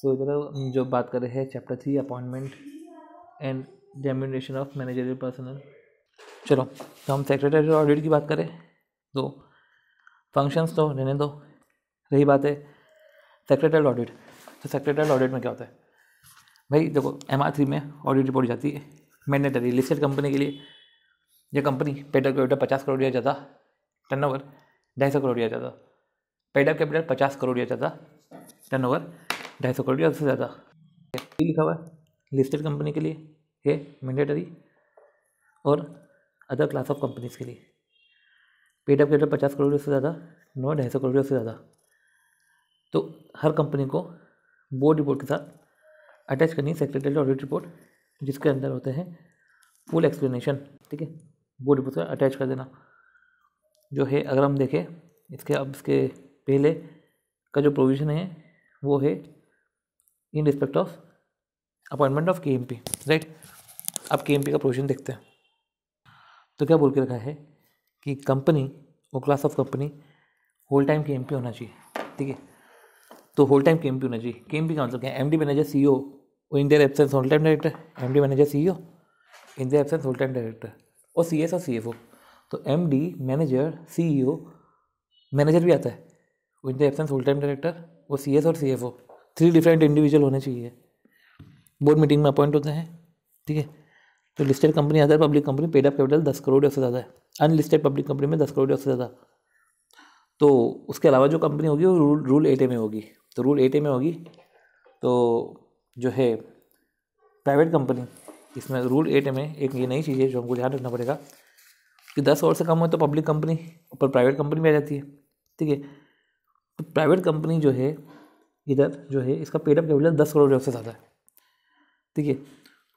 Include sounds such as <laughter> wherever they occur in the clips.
सो so, इधर जो बात कर रहे हैं chapter three appointment and remuneration of managerial personnel चलो तो हम सेक्रेटरी और ऑडिट की बात करें दो तो, फंक्शंस तो रहने दो रही बात है सेक्रेटरी ऑडिट तो सेक्रेटरी ऑडिट में क्या होता है भाई देखो एम आर थ्री में ऑडिट रिपोर्ट जाती है मैंडेटरी लिस्टेड कंपनी के लिए यह कंपनी पेटअप कैपिटल पचास करोड़ या ज़्यादा टर्न ओवर ढाई सौ करोड़ या ज़्यादा पेटअप कैपिटल पचास करोड़ या ज़्यादा टर्न ओवर ढाई सौ करोड़ या उससे ज़्यादा लिखा हुआ है लिस्टेड कंपनी के लिए है मैंडेटरी और अदर क्लास ऑफ कंपनीज के लिए पेड अप ग्रेटर पचास करोड़ से ज़्यादा नौ ढाई सौ करोड़ से ज़्यादा तो हर कंपनी को बोर्ड रिपोर्ट के साथ अटैच करनी सेक्रेटरी ऑडिट रिपोर्ट जिसके अंदर होते हैं फुल एक्सप्लेनेशन ठीक है बोर्ड रिपोर्ट का अटैच कर देना जो है अगर हम देखें इसके अब इसके पहले का जो प्रोविज़न है वो है in respect of appointment of K M P right अब के एम पी का प्रोविजन देखते हैं तो क्या बोल के रखा है कि कंपनी वो class of company whole time K M P होना चाहिए ठीक है तो whole time K M P होना चाहिए के एम का मतलब क्या है M D manager C O in their absence whole time director M D manager C O in their absence whole time director और सी एस और C F O तो M D manager C E O manager भी आता है इन their absence whole time director वो C S और C F O three different individual होने चाहिए बोर्ड मीटिंग में अपॉइंट होते हैं ठीक है तो listed company other public company paid up capital दस करोड़ या उससे ज़्यादा है अनलिस्टेड पब्लिक कंपनी में दस करोड़ या उससे ज़्यादा तो उसके अलावा जो कंपनी होगी वो रूल रूल एट ए में होगी तो रूल एट ए में होगी तो जो है प्राइवेट कंपनी इसमें रूल एट में एक ये नई चीज़ है जो हमको ध्यान रखना पड़ेगा कि दस और से कम हो तो पब्लिक कंपनी ऊपर प्राइवेट कंपनी भी आ जाती है ठीक है तो प्राइवेट कंपनी जो है इधर जो है इसका पेड अप कैपिटल दस करोड़ से ज़्यादा है ठीक है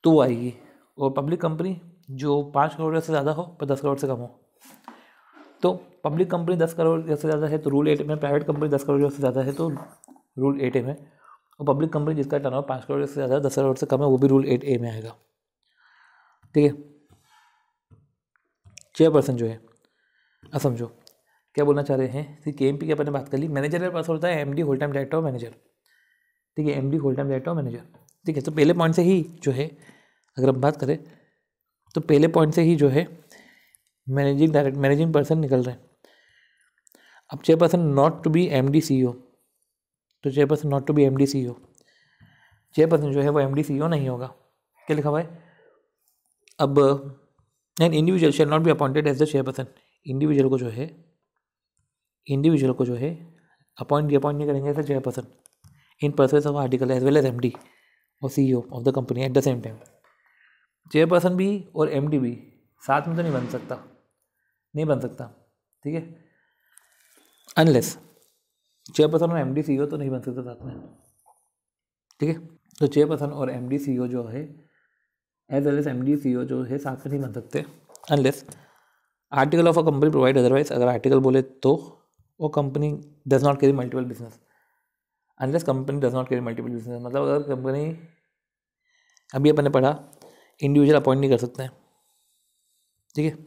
तो वो आएगी और पब्लिक कंपनी जो पाँच करोड़ से ज़्यादा हो पर दस करोड़ से कम हो तो पब्लिक कंपनी दस करोड़ से ज़्यादा है तो रूल एट में प्राइवेट कंपनी दस करोड़ रुपये से ज़्यादा है तो रूल एट ए में और पब्लिक कंपनी जिसका टर्न ओवर पाँच करोड़ से ज़्यादा दस करोड़ से कम है वो भी रूल एट ए में आएगा ठीक है चेयरपर्सन जो है समझो क्या बोलना चाह रहे हैं के एम पी की अपने बात कर ली मैनेजर के पास होता है M D whole time director और मैनेजर ठीक है M D whole time director और मैनेजर ठीक है तो पहले पॉइंट से ही जो है अगर हम बात करें तो पहले पॉइंट से ही जो है मैनेजिंग डायरेक्ट मैनेजिंग पर्सन निकल रहे हैं अब chairperson not to be M D C O तो chairperson not to be M D C O chairperson जो है वो एम डी सी ओ नहीं होगा क्या लिखा हुआ है अब an individual shall not be appointed as the chairperson individual को जो है इंडिविजुअल को जो है अपॉइंट अपॉइंट नहीं करेंगे as chairperson in purses of article as well as M D और C E O of the company at the same time chairperson भी और एम डी भी साथ में तो नहीं बन सकता नहीं बन सकता ठीक है अनलेस चेयरपर्सन और एम डी सी ओ तो नहीं बन सकता साथ में ठीक है तो चेयरपर्सन और एम डी सी ओ जो है as well as M D C O जो है साथ में नहीं बन सकते unless article of a company provide otherwise अगर आर्टिकल बोले तो वो company does not carry multiple business unless company does not carry multiple business मतलब अगर कंपनी अभी अपन ने पढ़ा इंडिविजुअल अपॉइंट नहीं कर सकते हैं ठीक है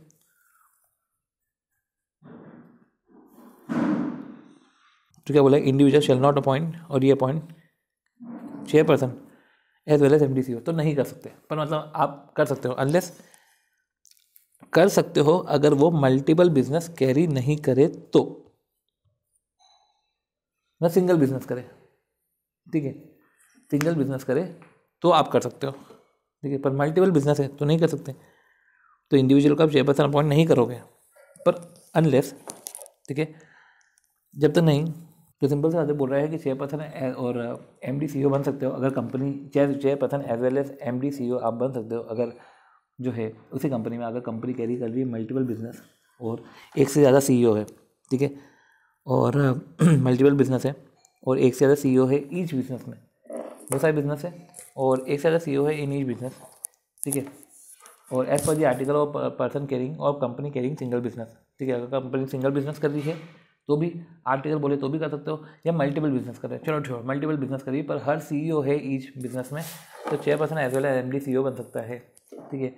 तो क्या बोला इंडिविजुअल शेल नॉट अपॉइंट और ये appoint chairperson as well as M D C O तो नहीं कर सकते पर मतलब आप कर सकते हो अनलेस कर सकते हो अगर वो मल्टीपल बिजनेस कैरी नहीं करे तो ना सिंगल बिजनेस करें ठीक है सिंगल बिजनेस करें तो आप कर सकते हो ठीक है पर मल्टीपल बिजनेस है तो नहीं कर सकते तो इंडिविजुअल को आप छः अपॉइंट नहीं करोगे पर अनलेस ठीक है जब तक नहीं तो सिंपल से बोल रहा है कि छः परसेंट और एम डी सी ओ बन सकते हो अगर कंपनी चेयर छः as well as M D C O आप बन सकते हो अगर जो है उसी कंपनी में अगर कंपनी कैरी कर रही है मल्टीपल बिजनेस और एक से ज़्यादा सी ई e ओ है ठीक है और मल्टीपल <clears throat> बिजनेस है और एक से ज़्यादा सी e है ईच बिजनेस में बहुत सारे बिजनेस है और एक से ज़्यादा सी e है इन ईच बिजनेस ठीक है और as per the article of person carrying और कंपनी कैरिंग सिंगल बिजनेस ठीक है अगर कंपनी सिंगल बिजनेस कर रही है तो भी आर्टिकल बोले तो भी कर सकते हो या मल्टीपल बिजनेस कर रहे चलो ठीक मल्टीपल बिजनेस करिए पर हर सी e है ईच बिजनेस में तो chairperson as well as M D C बन सकता है ठीक है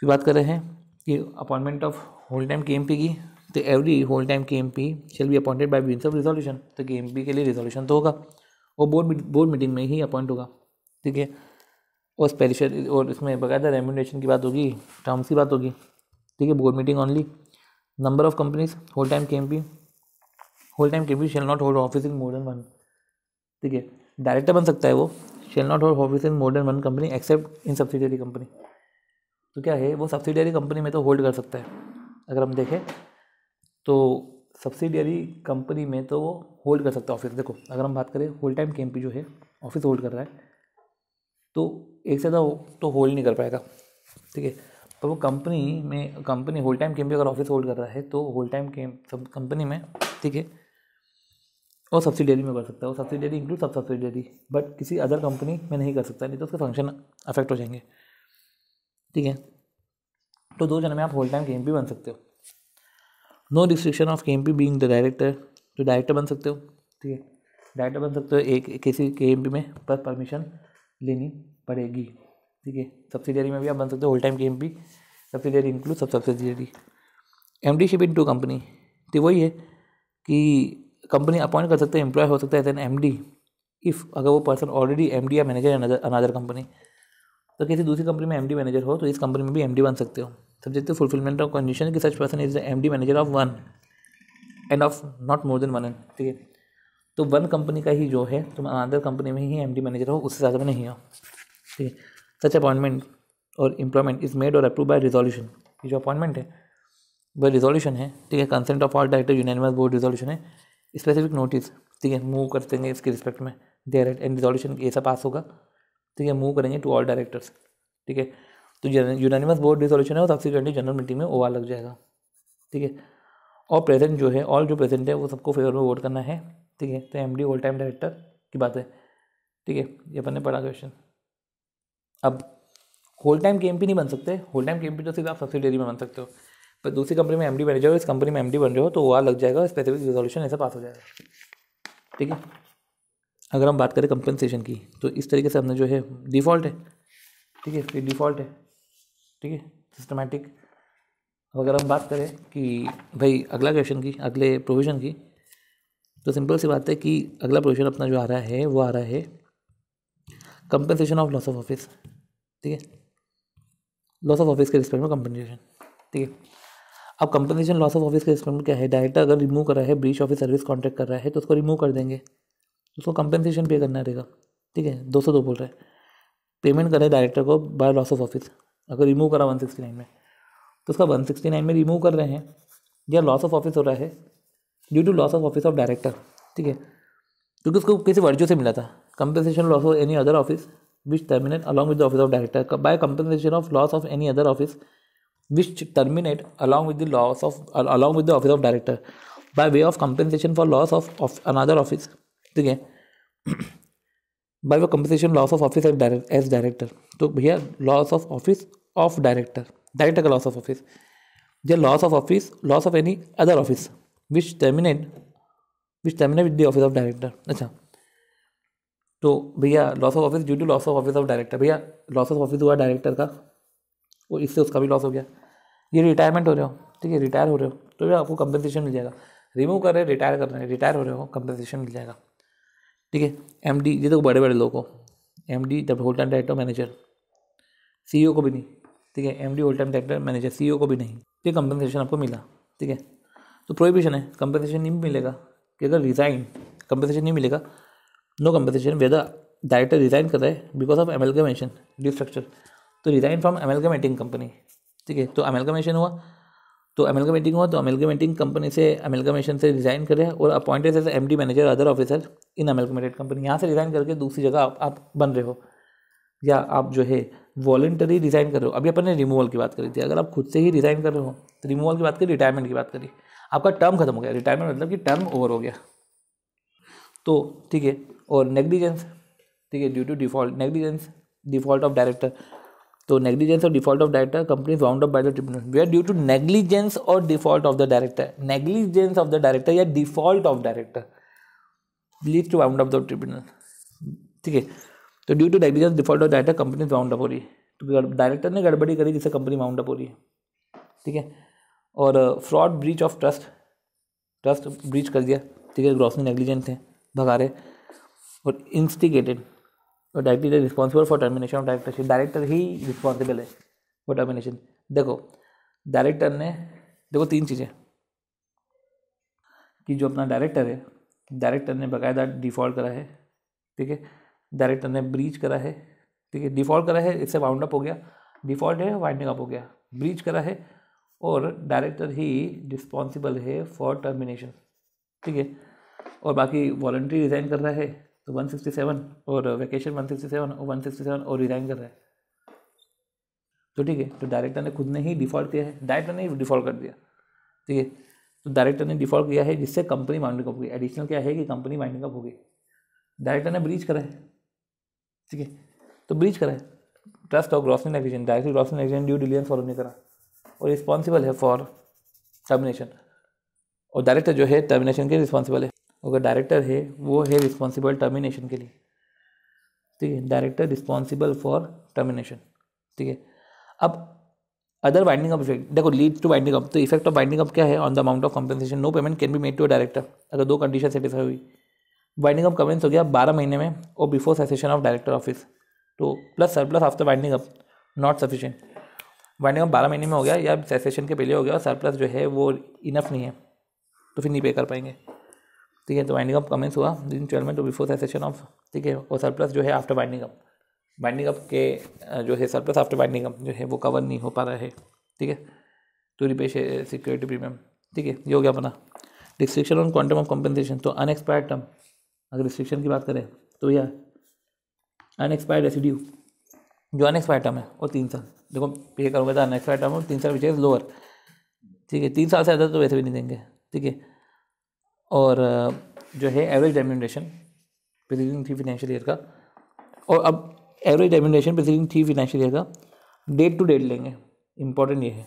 फिर बात कर रहे हैं कि appointment of whole time K M P की से every whole time K M P shall be appointed by means of resolution तो के एम पी के लिए रिजोल्यूशन तो होगा वो बोर्ड बोर्ड मीटिंग में ही अपॉइंट होगा ठीक है और स्पेशल और इसमें बकायदा रेम्यूनेशन की बात होगी टर्म्स की बात होगी ठीक है board meeting only number of companies whole time K M P whole time K M P shall not hold office in more than one ठीक है डायरेक्टर बन सकता है वो shall not hold office in more than one company except in subsidiary company तो क्या है वो सब्सिडियरी कंपनी में तो होल्ड कर सकता है अगर हम देखें तो सब्सिडियरी कंपनी में तो वो होल्ड कर सकता है ऑफिस देखो अगर हम बात करें होल टाइम के जो है ऑफिस होल्ड कर रहा है तो एक से ज़्यादा तो होल्ड नहीं कर पाएगा ठीक है पर वो कंपनी में कंपनी होल टाइम कैंपी अगर ऑफिस होल्ड कर रहा है तो होल टाइम कैम सब कंपनी में ठीक है और सब्सिडियरी में कर सकता है वो सब्सिडरी इंक्लूड सब सब्सिडियरी बट किसी अदर कंपनी में नहीं कर सकता नहीं तो उसके फंक्शन अफेक्ट हो जाएंगे ठीक है तो दो जन में आप होल टाइम कैंपी बन सकते हो no restriction of K M P being the director तो डायरेक्टर बन सकते हो ठीक है डायरेक्टर बन सकते हो एक किसी के एम पी में पर परमिशन लेनी पड़ेगी ठीक है सब्सिडियरी में भी आप बन सकते हो whole time K M P subsidiary include सब subsidiary M D ship in two company तो वही है कि कंपनी अपॉइंट कर सकते हैं एम्प्लॉय हो सकता है as an M D if अगर वो पर्सन ऑलरेडी एम डी या मैनेजर अनदर कंपनी तो किसी दूसरी कंपनी में एम डी मैनेजर हो तो इस कंपनी में भी एम डी बन सकते हो सब्जेक्टिव फुलफिलमेंट ऑफ कंडीशन की such person is the M D manager of one and of not more than one an ठीक है तो वन कंपनी का ही जो है तुम अनदर कंपनी में ही एम डी मैनेजर हो उससे ज़्यादा नहीं हो ठीक है सच अपॉइंटमेंट और एम्प्लॉयमेंट इज मेड और अप्रूव बाय रिजोल्यूशन ये जो अपॉइंटमेंट है बाय रिजोल्यूशन है ठीक है consent of all director unanimous board resolution है स्पेसिफिक नोटिस ठीक है मूव करते हैं इसके रिस्पेक्ट में डायरेक्ट एंड रिजोल्यूशन ऐसा पास होगा ठीक है मूव करेंगे टू ऑल डायरेक्टर्स ठीक है तो यूनानिमस बोर्ड रिजोल्यूशन है वो सब्सिक्वेंटली जनरल मीटिंग में ओ लग जाएगा ठीक है और प्रेजेंट जो है ऑल जो प्रेजेंट है वो सबको फेवर में वोट करना है ठीक है तो M D all time director की बात है ठीक है ये अपन ने पढ़ा क्वेश्चन अब whole time K M P नहीं बन सकते whole time K M P तो सिर्फ आप सब्सिडरी में बन सकते हो पर दूसरी कंपनी में एम डी मैनेजर हो इस कंपनी में एम डी बन जाओ तो वो लग जाएगा स्पेसिफिक रिजोल्यूशन ऐसा पास हो जाएगा ठीक है अगर हम बात करें कंपनसेशन की तो इस तरीके से हमने जो है डिफ़ॉल्ट है ठीक है फिर डिफ़ॉल्ट है ठीक है सिस्टमेटिक अगर हम बात करें कि भाई अगला क्वेश्चन की अगले प्रोविज़न की तो सिंपल सी बात है कि अगला प्रोविज़न अपना जो आ रहा है वो आ रहा है compensation of loss of office ठीक है लॉस ऑफ ऑफिस के रिस्पेक्ट में कंपनसेशन ठीक है अब कंपनसेशन लॉस ऑफ ऑफिस के रिस्पेक्ट में क्या है डायरेक्टर अगर रिमूव कर रहा है ब्रीच ऑफिस सर्विस कॉन्ट्रैक्ट कर रहा है तो उसको रिमूव कर देंगे उसको कंपनसेशन पे करना रहेगा ठीक है दो सौ दो बोल रहा है पेमेंट करें डायरेक्टर को बाय लॉस ऑफ ऑफिस अगर रिमूव करा 169 में तो उसका 169 में रिमूव कर रहे हैं या लॉस ऑफ ऑफिस हो रहा है due to loss of office of director ठीक है क्योंकि उसको किसी वर्जो से मिला था compensation loss of any other office which terminate along with the office of director by compensation of loss of any other office which terminate along with the loss of along with the office of director by way of compensation for loss of another office ठीक है by way compensation loss of office as director तो भैया loss of office of director director का loss of office या loss of office loss of any other office which terminate which terminate with the office of director अच्छा तो भैया loss of office due to loss of office of director भैया loss of office हुआ director का और इससे उसका भी लॉस हो गया ये रिटायरमेंट हो रहे हो ठीक है रिटायर हो रहे हो तो भैया आपको कंपनसेशन मिल जाएगा रिमूव कर रहे हैं रिटायर कर रहे हैं रिटायर हो रहे हो कंपनसेशन मिल जाएगा ठीक है एम डी ये तो बड़े बड़े लोग हो M D the whole director manager C e को भी नहीं ठीक है M D whole time director manager C को भी नहीं ये कंपनसेशन आपको मिला ठीक है तो प्रोहिबिशन है कंपनसेशन नहीं मिलेगा कि अगर रिज़ाइन कंपनसेशन नहीं मिलेगा no compensation whether director resign कर रहा है because of amalgamation due structure तो रिज़ाइन फ्रॉम मेटिंग कंपनी ठीक है तो एमएलगमेशन हुआ तो मेटिंग हुआ तो मेटिंग कंपनी से मेशन से रिज़ाइन कर रहे और appointed as M D manager other officer in मेटेड कंपनी यहाँ से रिज़ाइन करके दूसरी जगह आप, आप बन रहे हो या आप जो है वॉलेंटरी रिज़ाइन कर रहे हो अभी अपन ने रिमूवल की बात करी थी अगर आप खुद से ही रिज़ाइन कर रहे हो तो रिमूवल की बात करी रिटायरमेंट की बात करी आपका टर्म खत्म हो गया रिटायरमेंट मतलब कि टर्म ओवर हो गया तो ठीक है और नेग्लिजेंस ठीक है due to default negligence default of director तो नेग्लिजेंस और default of director company wound up by the tribunal वे आर ड्यू टू नेग्लिजेंस और default of the director negligence of the director या default of director lead to wound up the tribunal ठीक है तो due to negligence default of director company mount up हो रही है तो डायरेक्टर ने गड़बड़ी करी जिससे कंपनी माउंट अप हो रही है ठीक है और fraud breach of trust trust breach कर दिया ठीक है ग्रॉसली नेग्लिजेंट थे भगा रहे और इंस्टिगेटेड और director is responsible for termination of directorship director ही रिस्पॉन्सिबल है फॉर टर्मिनेशन देखो डायरेक्टर ने देखो तीन चीज़ें कि जो अपना डायरेक्टर है डायरेक्टर ने बकायदा डिफ़ॉल्ट करा है ठीक है डायरेक्टर ने ब्रीच करा है ठीक है डिफॉल्ट करा है इससे वाउंड अप हो गया डिफॉल्ट है वाइंडिंग अप हो गया ब्रीच करा है और डायरेक्टर ही रिस्पॉन्सिबल है फॉर टर्मिनेशन ठीक है और बाकी वॉल्ट्री रिज़ाइन कर रहा है तो 167 और वैकेशन 167 और 167 और रिज़ाइन कर रहा है तो ठीक है तो डायरेक्टर ने खुद ने ही डिफ़ॉल्ट किया है डायरेक्टर ने ही डिफ़ॉल्ट कर दिया ठीक है तो डायरेक्टर ने डिफ़ॉल्ट किया है जिससे कंपनी माइंडिंग अप हो गई एडिशनल क्या है कि कंपनी माइंडिंग अप हो गई डायरेक्टर ने ब्रीच करा है ठीक है तो ब्रीच कराए ट्रस्ट और ग्रॉस एक्जेंट डायरेक्टली ग्रॉस एक्जेंट ड्यू डिलियन फॉलो नहीं करा और रिस्पॉन्सिबल है फॉर टर्मिनेशन और डायरेक्टर जो है टर्मिनेशन के लिए रिस्पॉन्सिबल है अगर डायरेक्टर है वो है रिस्पॉन्सिबल टर्मिनेशन के लिए ठीक है डायरेक्टर रिस्पॉन्सिबल फॉर टर्मिनेशन ठीक है अब अदर बाइंडिंग अप इफेक्ट देखो लीड टू बाइंडिंग अप तो इफेक्ट ऑफ बाइंडिंग अप क्या है on the amount of compensation no payment can be made to a director अगर दो कंडीशन सेटिस्फाई हुई वाइंडिंग अप कमेंस हो गया बारह महीने में और before cessation of director office तो plus surplus after winding up not sufficient winding up बारह महीने में हो गया या सेसेशन के पहले हो गया और सरप्लस जो है वो इनफ नहीं है तो फिर नहीं पे कर पाएंगे ठीक है तो वाइंडिंग अप कमेंस हुआ दिन twelve to before cessation of ठीक है और सरप्लस जो है after winding up winding up के जो है सरप्लस आफ्टर वाइंडिंग अप जो है वो कवर नहीं हो पा रहा है ठीक है तो रिपेश सिक्योरिटी प्रीमियम ठीक है ये हो गया अपना restriction on quantum of compensation तो अनएक्सपायर्ड टर्म अगर रिस्ट्रिक्शन की बात करें तो यह अनएक्सपायर्ड रेसिड्यू जो अनएक्सपायर टर्म है वो तीन साल देखो पे करोगे तो अनएक्सपायर टर्म और तीन साल पीछे लोअर ठीक है तीन साल से ज़्यादा तो वैसे भी नहीं देंगे ठीक है और जो है एवरेज डेमिनेशन प्रीसीडिंग थ्री फिनेंशियल ईयर का और अब एवरेज डेमिनेशन प्रीसीडिंग थ्री फिनेंशियल ईयर का डेट टू डेट लेंगे इंपॉर्टेंट ये है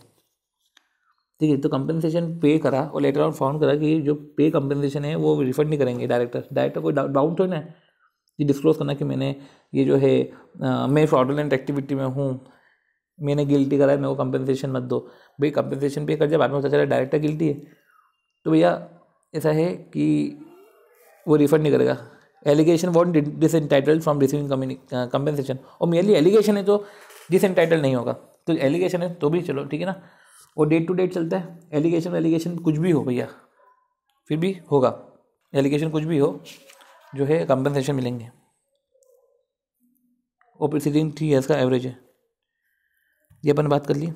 ठीक है तो कंपनसेशन पे करा और लेटर ऑन फाउंड करा कि जो पे कंपनसेशन है वो रिफंड नहीं करेंगे डायरेक्टर डायरेक्टर कोई डाउन थोड़ी ना है ये डिस्क्लोज करना कि मैंने ये जो है आ, मैं फ्रॉडलेंट एक्टिविटी में हूँ मैंने गिल्टी करा है मेरे को कंपनसेशन मत दो भाई कंपनसेशन पे कर जाए बाद में पता चला डायरेक्टर गिल्टी है तो भैया ऐसा है कि वो रिफंड नहीं करेगा allegation won't disentitled from receiving compensation और मेरली एलिगेशन है तो डिस एंटाइटल्ड नहीं होगा तो एलिगेशन है तो भी चलो ठीक है ना और डे टू डे चलता है एलिगेशन एलिगेशन कुछ भी हो भैया फिर भी होगा एलिगेशन कुछ भी हो जो है कंपनसेशन मिलेंगे और प्रोसीडिंग थ्री ईयर्स का एवरेज है ये अपन बात कर ली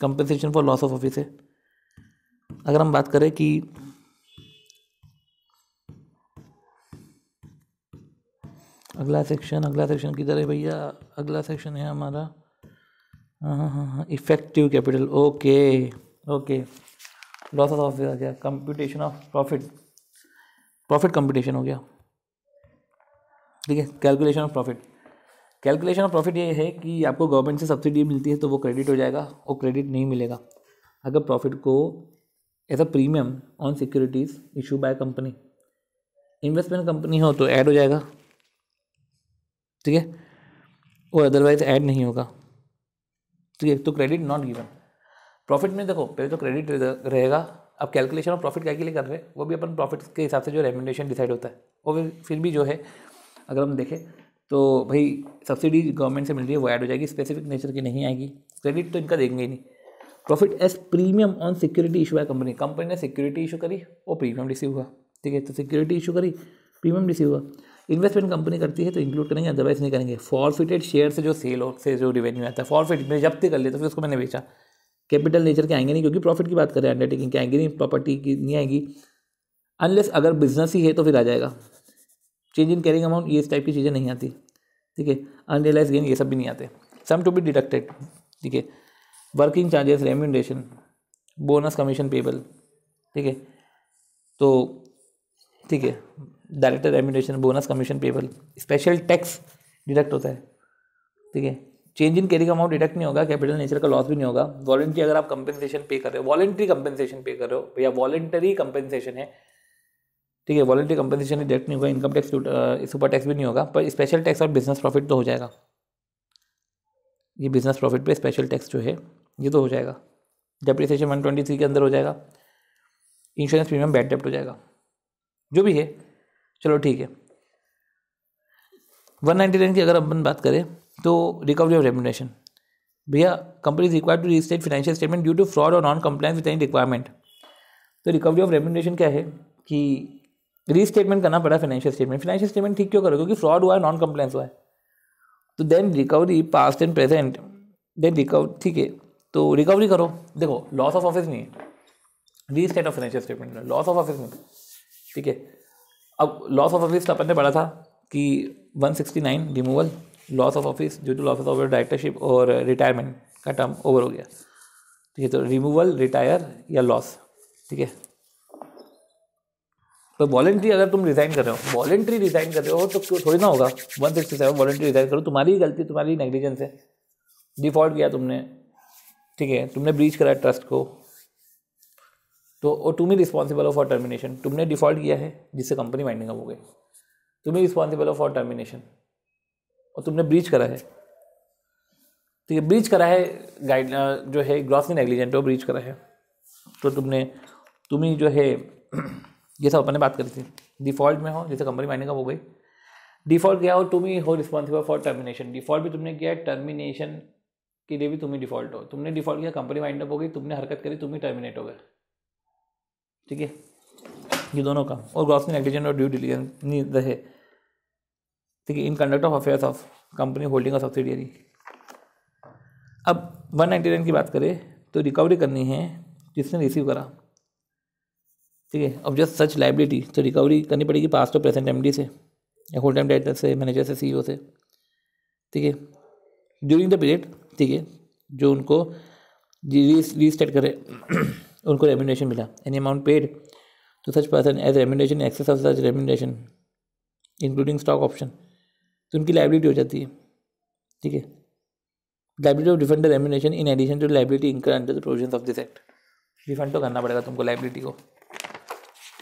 compensation for loss of office है अगर हम बात करें कि अगला सेक्शन अगला सेक्शन किधर है भैया अगला सेक्शन है हमारा effective capital okay okay loss of आ गया computation of profit profit computation हो गया ठीक है calculation of profit calculation of profit ये है कि आपको गवर्नमेंट से सब्सिडी मिलती है तो वो क्रेडिट हो जाएगा और क्रेडिट नहीं मिलेगा अगर प्रॉफिट को as a premium on securities issue by company investment company हो तो ऐड हो जाएगा ठीक है और अदरवाइज ऐड नहीं होगा तो क्रेडिट नॉट गिवन प्रॉफिट में देखो पहले तो क्रेडिट रहेगा अब कैलकुलेशन ऑफ प्रॉफिट क्या के लिए कर रहे हैं वो भी अपन प्रॉफिट के हिसाब से जो रेमेंडेशन डिसाइड होता है वो फिर भी जो है अगर हम देखें तो भाई सब्सिडी गवर्नमेंट से मिल रही है वो ऐड हो जाएगी स्पेसिफिक नेचर की नहीं आएगी क्रेडिट तो इनका देंगे ही नहीं profit as premium on security issue है कंपनी कंपनी ने सिक्योरिटी इशू करी और प्रीमियम रिसीव हुआ ठीक है तो सिक्योरिटी इशू करी प्रीमियम रिसीव हुआ इन्वेस्टमेंट कंपनी करती है तो इंक्लूड करेंगे अदरवाइज नहीं करेंगे फॉरफिटेड शेयर से जो सेल हो से जो रेवेन्यू आता है फॉरफिट मैंने जब्त कर लिया तो फिर उसको मैंने बेचा कैपिटल नेचर के आएंगे नहीं क्योंकि प्रॉफिट की बात करें अंडरटेकिंग के आएंगे नहीं प्रॉपर्टी की नहीं आएगी अनलेस अगर बिजनेस ही है तो फिर आ जाएगा चेंज इन कैरिंग अमाउंट ये इस टाइप की चीज़ें नहीं आती ठीक है अनरियलाइज गेन ये सब भी नहीं आते सम टू बी डिडक्टेड ठीक है working charges remuneration bonus commission payable ठीक है तो ठीक है director remuneration bonus commission payable special tax deduct होता है ठीक है चेंज इन कैरी का अमाउंट डिडक्ट नहीं होगा कैपिटल नेचर का लॉस भी नहीं होगा वॉलेंट्री अगर आप कंपेंसेशन पे कर रहे हो वॉलेंट्री कंपेंसेशन पे कर रहे हो या वॉलेंटरी कंपेंसेशन है ठीक है वॉलेंट्री कंपेंसेशन डिडक्ट नहीं होगा इनकम टैक्स सुपर टैक्स भी नहीं होगा पर स्पेशल टैक्स और बिजनेस प्रॉफिट तो हो जाएगा ये बिजनेस प्रॉफिट पे स्पेशल टैक्स जो है ये तो हो जाएगा डेप्रिसिएशन वन ट्वेंटी थ्री के अंदर हो जाएगा इंश्योरेंस प्रीमियम बैड डेप्ट हो जाएगा जो भी है चलो ठीक है वन नाइन्टी नाइन की अगर अपन बात करें तो रिकवरी ऑफ रेमुनेशन भैया company is required to restate financial statement due to fraud और non compliance with any requirement तो रिकवरी ऑफ रेमुनेशन क्या है कि रीस्टेटमेंट करना पड़ा फाइनेंशियल स्टेटमेंट फाइनेंशियल स्टेटमेंट ठीक क्यों करो क्योंकि फ्रॉड हुआ है नॉन कंप्लाइंस हुआ है तो then recovery past and present then recover ठीक है तो रिकवरी करो देखो लॉस ऑफ ऑफिस नहीं है restate of financial statement loss of office नहीं ठीक है अब लॉस ऑफ ऑफिस अपन ने पढ़ा था कि 169 removal loss of office due to loss of directorship और रिटायरमेंट का टर्म ओवर हो गया ठीक है तो रिमूवल रिटायर या लॉस ठीक है तो वॉलेंट्री अगर तुम रिज़ाइन कर रहे हो वॉलेंट्री रिज़ाइन कर रहे हो तो थोड़ी ना होगा one sixty seven voluntary resign करो तुम्हारी गलती तुम्हारी नेग्लिजेंस है डिफ़ॉल्ट किया तुमने ठीक है तुमने ब्रीच करा ट्रस्ट को तो और तुम ही रिस्पॉन्सिबल हो फॉर टर्मिनेशन तुमने डिफॉल्ट किया है जिससे कंपनी वाइंडिंग अप हो गई तुम ही रिस्पॉन्सिबल हो फॉर टर्मिनेशन और तुमने ब्रीच करा है तो ये ब्रीच करा है गाइड जो है ग्रॉसली नेग्लिजेंट हो ब्रीच करा है तो तुमने तुम ही जो है ये सब अपने बात करी थी डिफ़ॉल्ट में हो जैसे कंपनी माइनिंग का हो गई डिफ़ॉल्ट गया हो तुम ही हो रिस्पॉन्सिबल फॉर टर्मिनेशन डिफ़ॉल्ट भी तुमने किया टर्मिनेशन के लिए भी तुम ही डिफ़ॉल्ट हो तुमने डिफ़ॉल्ट किया कंपनी माइंड अप हो गई तुमने हरकत करी तुम ही टर्मिनेट हो गए ठीक है ये दोनों काम और ग्रॉस नेग्लिजेंट और ड्यू नहीं रहे ठीक है in conduct of affairs of company holding of subsidiary अब वन नाइन्टी नाइन की बात करें तो रिकवरी करनी है जिसने रिसीव करा ठीक है अब जस्ट सच लाइबिलिटी तो रिकवरी करनी पड़ेगी पास्ट और प्रेजेंट एमडी से या होल्ड टाइम डायरेक्टर से मैनेजर से सीईओ e से ठीक है ड्यूरिंग द पीरियड ठीक है जो उनको री रीस्टेट करे उनको रेमुनेशन मिला any amount paid to such person as remuneration excess of such remuneration including stock option तो उनकी लाइबिलिटी हो जाती है ठीक है liability of defend remuneration in addition to liability incur under the provision of this act refund तो करना पड़ेगा तुमको लाइबिलिटी को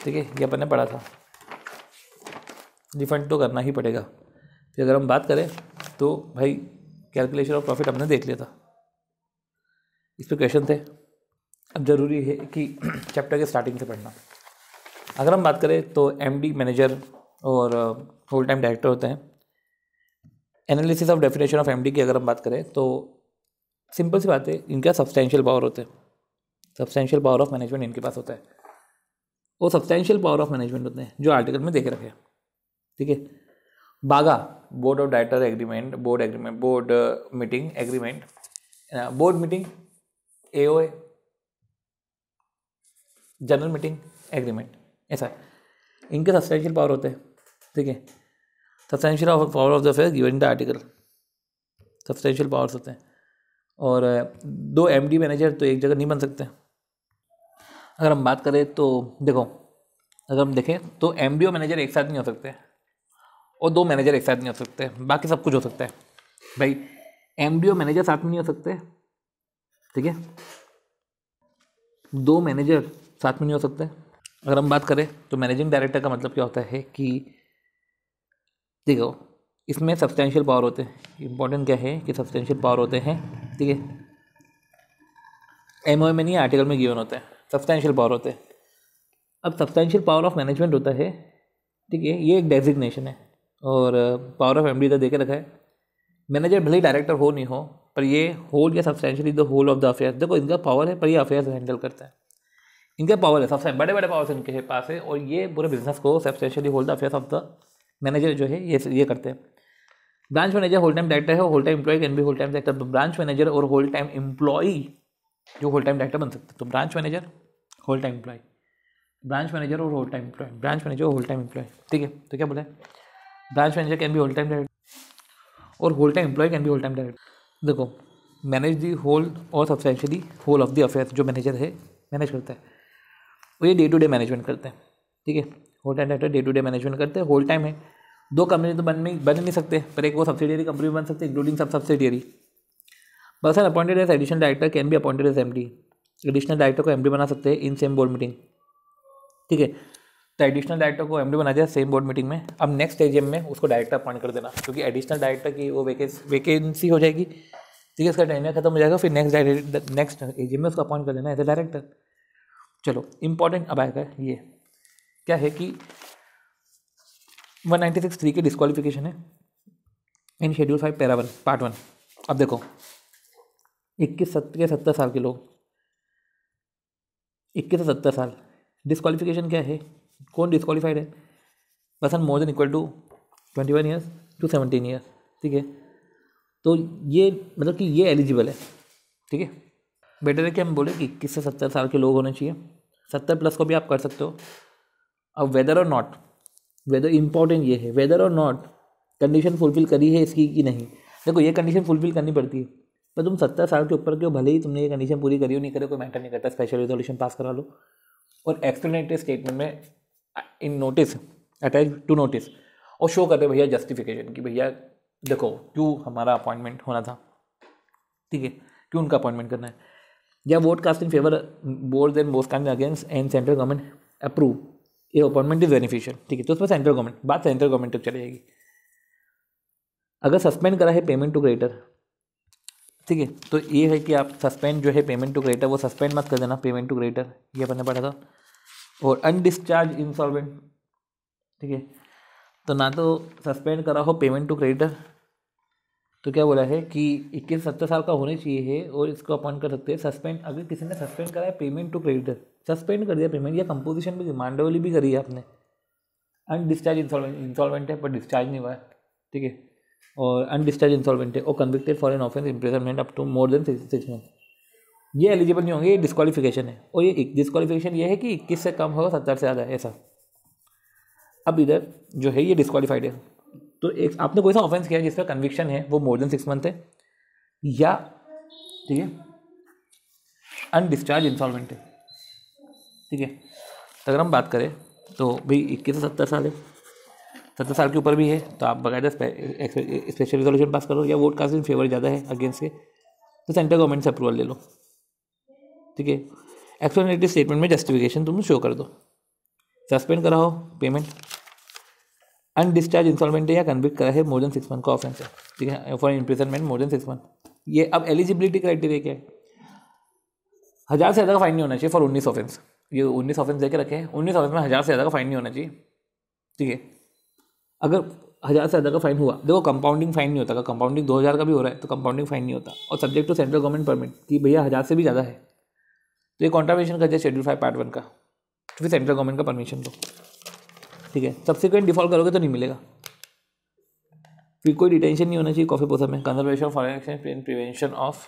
ठीक है ये अपन ने पढ़ा था रिफंड तो करना ही पड़ेगा फिर अगर हम बात करें तो भाई कैलकुलेशन ऑफ प्रॉफिट हमने देख लिया था इस पर क्वेश्चन थे अब ज़रूरी है कि चैप्टर के स्टार्टिंग से पढ़ना अगर हम बात करें तो एम मैनेजर और फुल टाइम डायरेक्टर होते हैं analysis of definition of M की अगर हम बात करें तो सिंपल सी बात है इनका सब्सटैशियल पावर होते हैं सब्सटैशियल पावर ऑफ मैनेजमेंट इनके पास होता है वो सब्सटैशियल पावर ऑफ मैनेजमेंट होते हैं जो आर्टिकल में देख रखे हैं ठीक है बागा board of director agreement board agreement board meeting agreement board meeting a general meeting agreement ऐसा इनके सब्सटेंशियल पावर होते हैं ठीक है substantial power of the affair given the article substantial powers होते हैं और दो एम डी मैनेजर तो एक जगह नहीं बन सकते अगर हम बात करें तो देखो अगर हम देखें तो एम डी ओ मैनेजर एक साथ नहीं हो सकते और दो मैनेजर एक साथ नहीं हो सकते बाकी सब कुछ हो सकता है भाई एम डी ओ मैनेजर साथ में नहीं हो सकते ठीक है दो मैनेजर साथ में नहीं हो सकता है अगर हम बात करें तो मैनेजिंग डायरेक्टर का मतलब क्या होता है कि देखो इसमें सब्सटेंशियल पावर होते हैं इंपॉर्टेंट क्या है कि सब्सटेंशियल पावर होते हैं ठीक है एम में नहीं आर्टिकल में गिवन होता है सब्सटेंशियल पावर होते हैं अब सब्सटेंशियल पावर ऑफ मैनेजमेंट होता है ठीक है ये एक डेजिग्नेशन है और पावर ऑफ एमडी डी तो रखा है मैनेजर भले ही डायरेक्टर हो नहीं हो पर ये होल या substantially the whole of the affairs देखो इनका पावर है पर ये अफेयर्स हैंडल करता है इनके पावर है सबसे बड़े बड़े पावर्स इनके पास है और ये पूरे बिजनेस को substantially whole the of the manager जो है ये ये करते हैं branch manager whole time director है होल टाइम एम्प्लॉय कैन भी होल टाइम डायरेक्टर तो ब्रांच मैनेजर और होल टाइम एम्प्लॉई जो होल टाइम डायरेक्टर बन सकते तो branch manager whole time employee branch manager और whole time employee branch manager और होल टाइम एम्प्लॉय ठीक है तो क्या बोला है ब्रांच मैनेजर कैन भी होल टाइम डायरेक्टर और होल टाइम एम्प्लॉय कैन भी होल टाइम डायरेक्टर देखो मैनेज दी होल और सबसे होल ऑफ दी अफेयर जो मैनेजर है मैनेज करता है वो ये डे टू डे मैनेजमेंट करते हैं ठीक है whole time director day to day management करते हैं होल टाइम है दो कंपनी तो बन नहीं बन नहीं सकते पर एक वो सब्सिडियरी कंपनी बन है इंक्लूडिंग सब सब्सिडियरी बस an appointed as additional director can be appointed as M D additional director को एम बना सकते हैं इन सेम बोर्ड मीटिंग ठीक है तो एडिशनल डायरेक्टर को एम बना दिया सेम बोर्ड मीटिंग में अब नेक्स्ट एजीएम में उसको डायरेक्टर अपॉइंट कर देना क्योंकि एडिशनल डायरेक्टर की वो वैकेंसी हो जाएगी ठीक है इसका टेन्यर खत्म हो जाएगा फिर नेक्स्ट नेक्स्ट एजीएम में उसको अपॉइंट कर देना एज ए डायरेक्टर चलो इम्पॉर्टेंट अब आएगा ये क्या है कि 196 थ्री के डिस्कालिफिकेशन है in schedule five para one part one अब देखो इक्कीस सत्तर या सत्तर साल के लोग इक्कीस से सत्तर साल डिस्कालिफिकेशन क्या है कौन डिस्कालीफाइड है person more than equal to twenty one years to seventeen years ठीक है तो ये मतलब कि ये एलिजिबल है ठीक है बेटर है कि हम बोले कि इक्कीस से सत्तर साल के लोग होने चाहिए सत्तर प्लस को भी आप कर सकते हो अब वेदर और नॉट वेदर इम्पॉर्टेंट ये है वेदर और नॉट कंडीशन फुलफिल करी है इसकी कि नहीं देखो ये कंडीशन फुलफिल करनी पड़ती है पर तुम सत्तर साल के ऊपर के हो भले ही तुमने ये कंडीशन पूरी करी हो नहीं करे कोई मैटर नहीं करता स्पेशल रिजोल्यूशन पास करा लो और एक्सप्लेनेटरी स्टेटमेंट में in notice attach to notice और शो करते भैया जस्टिफिकेशन कि भैया देखो क्यों हमारा अपॉइंटमेंट होना था ठीक है क्यों उनका अपॉइंटमेंट करना है या vote cast in favour board than most कैंड against and central government approve ये अपॉइंटमेंट इज बेनिफिशियल ठीक है तो उसमें सेंट्रल गवर्नमेंट बात सेंट्रल गवर्नमेंट तक चली जाएगी अगर सस्पेंड करा है पेमेंट टू ग्रेटर ठीक है तो ये है कि आप सस्पेंड जो है पेमेंट टू ग्रेटर वो सस्पेंड मत कर देना पेमेंट टू ग्रेटर ये अपन ने पढ़ा था और अनडिस्चार्ज इंसॉल्वेंट ठीक है तो ना तो सस्पेंड करा हो पेमेंट टू क्रेडिटर तो क्या बोला है कि इक्कीस सत्तर साल का होने चाहिए और इसको अपॉइंट कर सकते हैं सस्पेंड अगर किसी ने सस्पेंड कराया पेमेंट टू क्रेडिटर सस्पेंड कर दिया पेमेंट या कंपोजिशन भी वाली भी करी है आपने अन डिस्चार्ज इंस्टॉलमेंट है पर डिस्चार्ज नहीं हुआ है ठीक है और अनडिस्चार्ज इंस्टॉलमेंट है और convicted for an offence imprisonment up to more than six month ये एलिजिबल नहीं होंगे ये डिस्कालिफिकेशन है और ये डिस्कालिफिकेशन ये है कि इक्कीस से कम होगा सत्तर से ज़्यादा ऐसा अब इधर जो है ये डिस्कालीफाइड है तो एक आपने कोई सा ऑफेंस किया जिसका कन्विक्शन है वो मोर देन सिक्स मंथ है या ठीक है अनडिस्चार्ज इंस्टॉलमेंट है ठीक है अगर हम बात करें तो भाई इक्कीस से सत्तर साल है सत्तर साल के ऊपर भी है तो आप बाकायदा स्पेशल रिजोल्यूशन पास करो या वोट कास्ट इन फेवर ज़्यादा है अगेंस्ट के तो सेंट्रल गवर्नमेंट से अप्रूवल ले लो ठीक है एक्सप्लेनेटरी स्टेटमेंट में जस्टिफिकेशन तुम शो कर दो सस्पेंड कराओ पेमेंट अनडिस्चार्ज इंस्टॉलमेंट है या कन्विक्ट करा है मोर देन सिक्स मंथ का ऑफेंस है ठीक है for imprisonment more than six month ये अब एलिजिबिलिटी क्राइटेरिया क्या है हज़ार से ज़्यादा का फाइन नहीं होना चाहिए फॉर उन्नीस ऑफेंस ये उन्नीस ऑफेंस देकर रखे हैं उन्नीस ऑफेंस में हज़ार से ज़्यादा का फाइन नहीं होना चाहिए ठीक है अगर हज़ार से ज़्यादा का फाइन हुआ देखो कंपाउंडिंग फाइन नहीं होता अगर कंपाउंडिंग दो हज़ार का भी हो रहा है तो कंपाउंडिंग फाइन नहीं होता और subject to central government permit कि भैया हज़ार से भी ज़्यादा है तो ये कॉन्ट्रावेशन कर दिया शेड्यूल फाइव पार्ट वन का तो फिर सेंट्रल गवर्नमेंट का परमिशन दो ठीक है सब्सिक्वेंट डिफॉल्ट करोगे तो नहीं मिलेगा फिर कोई डिटेंशन नहीं होना चाहिए कॉफी पोसा में conservation of foreign exchange prevention of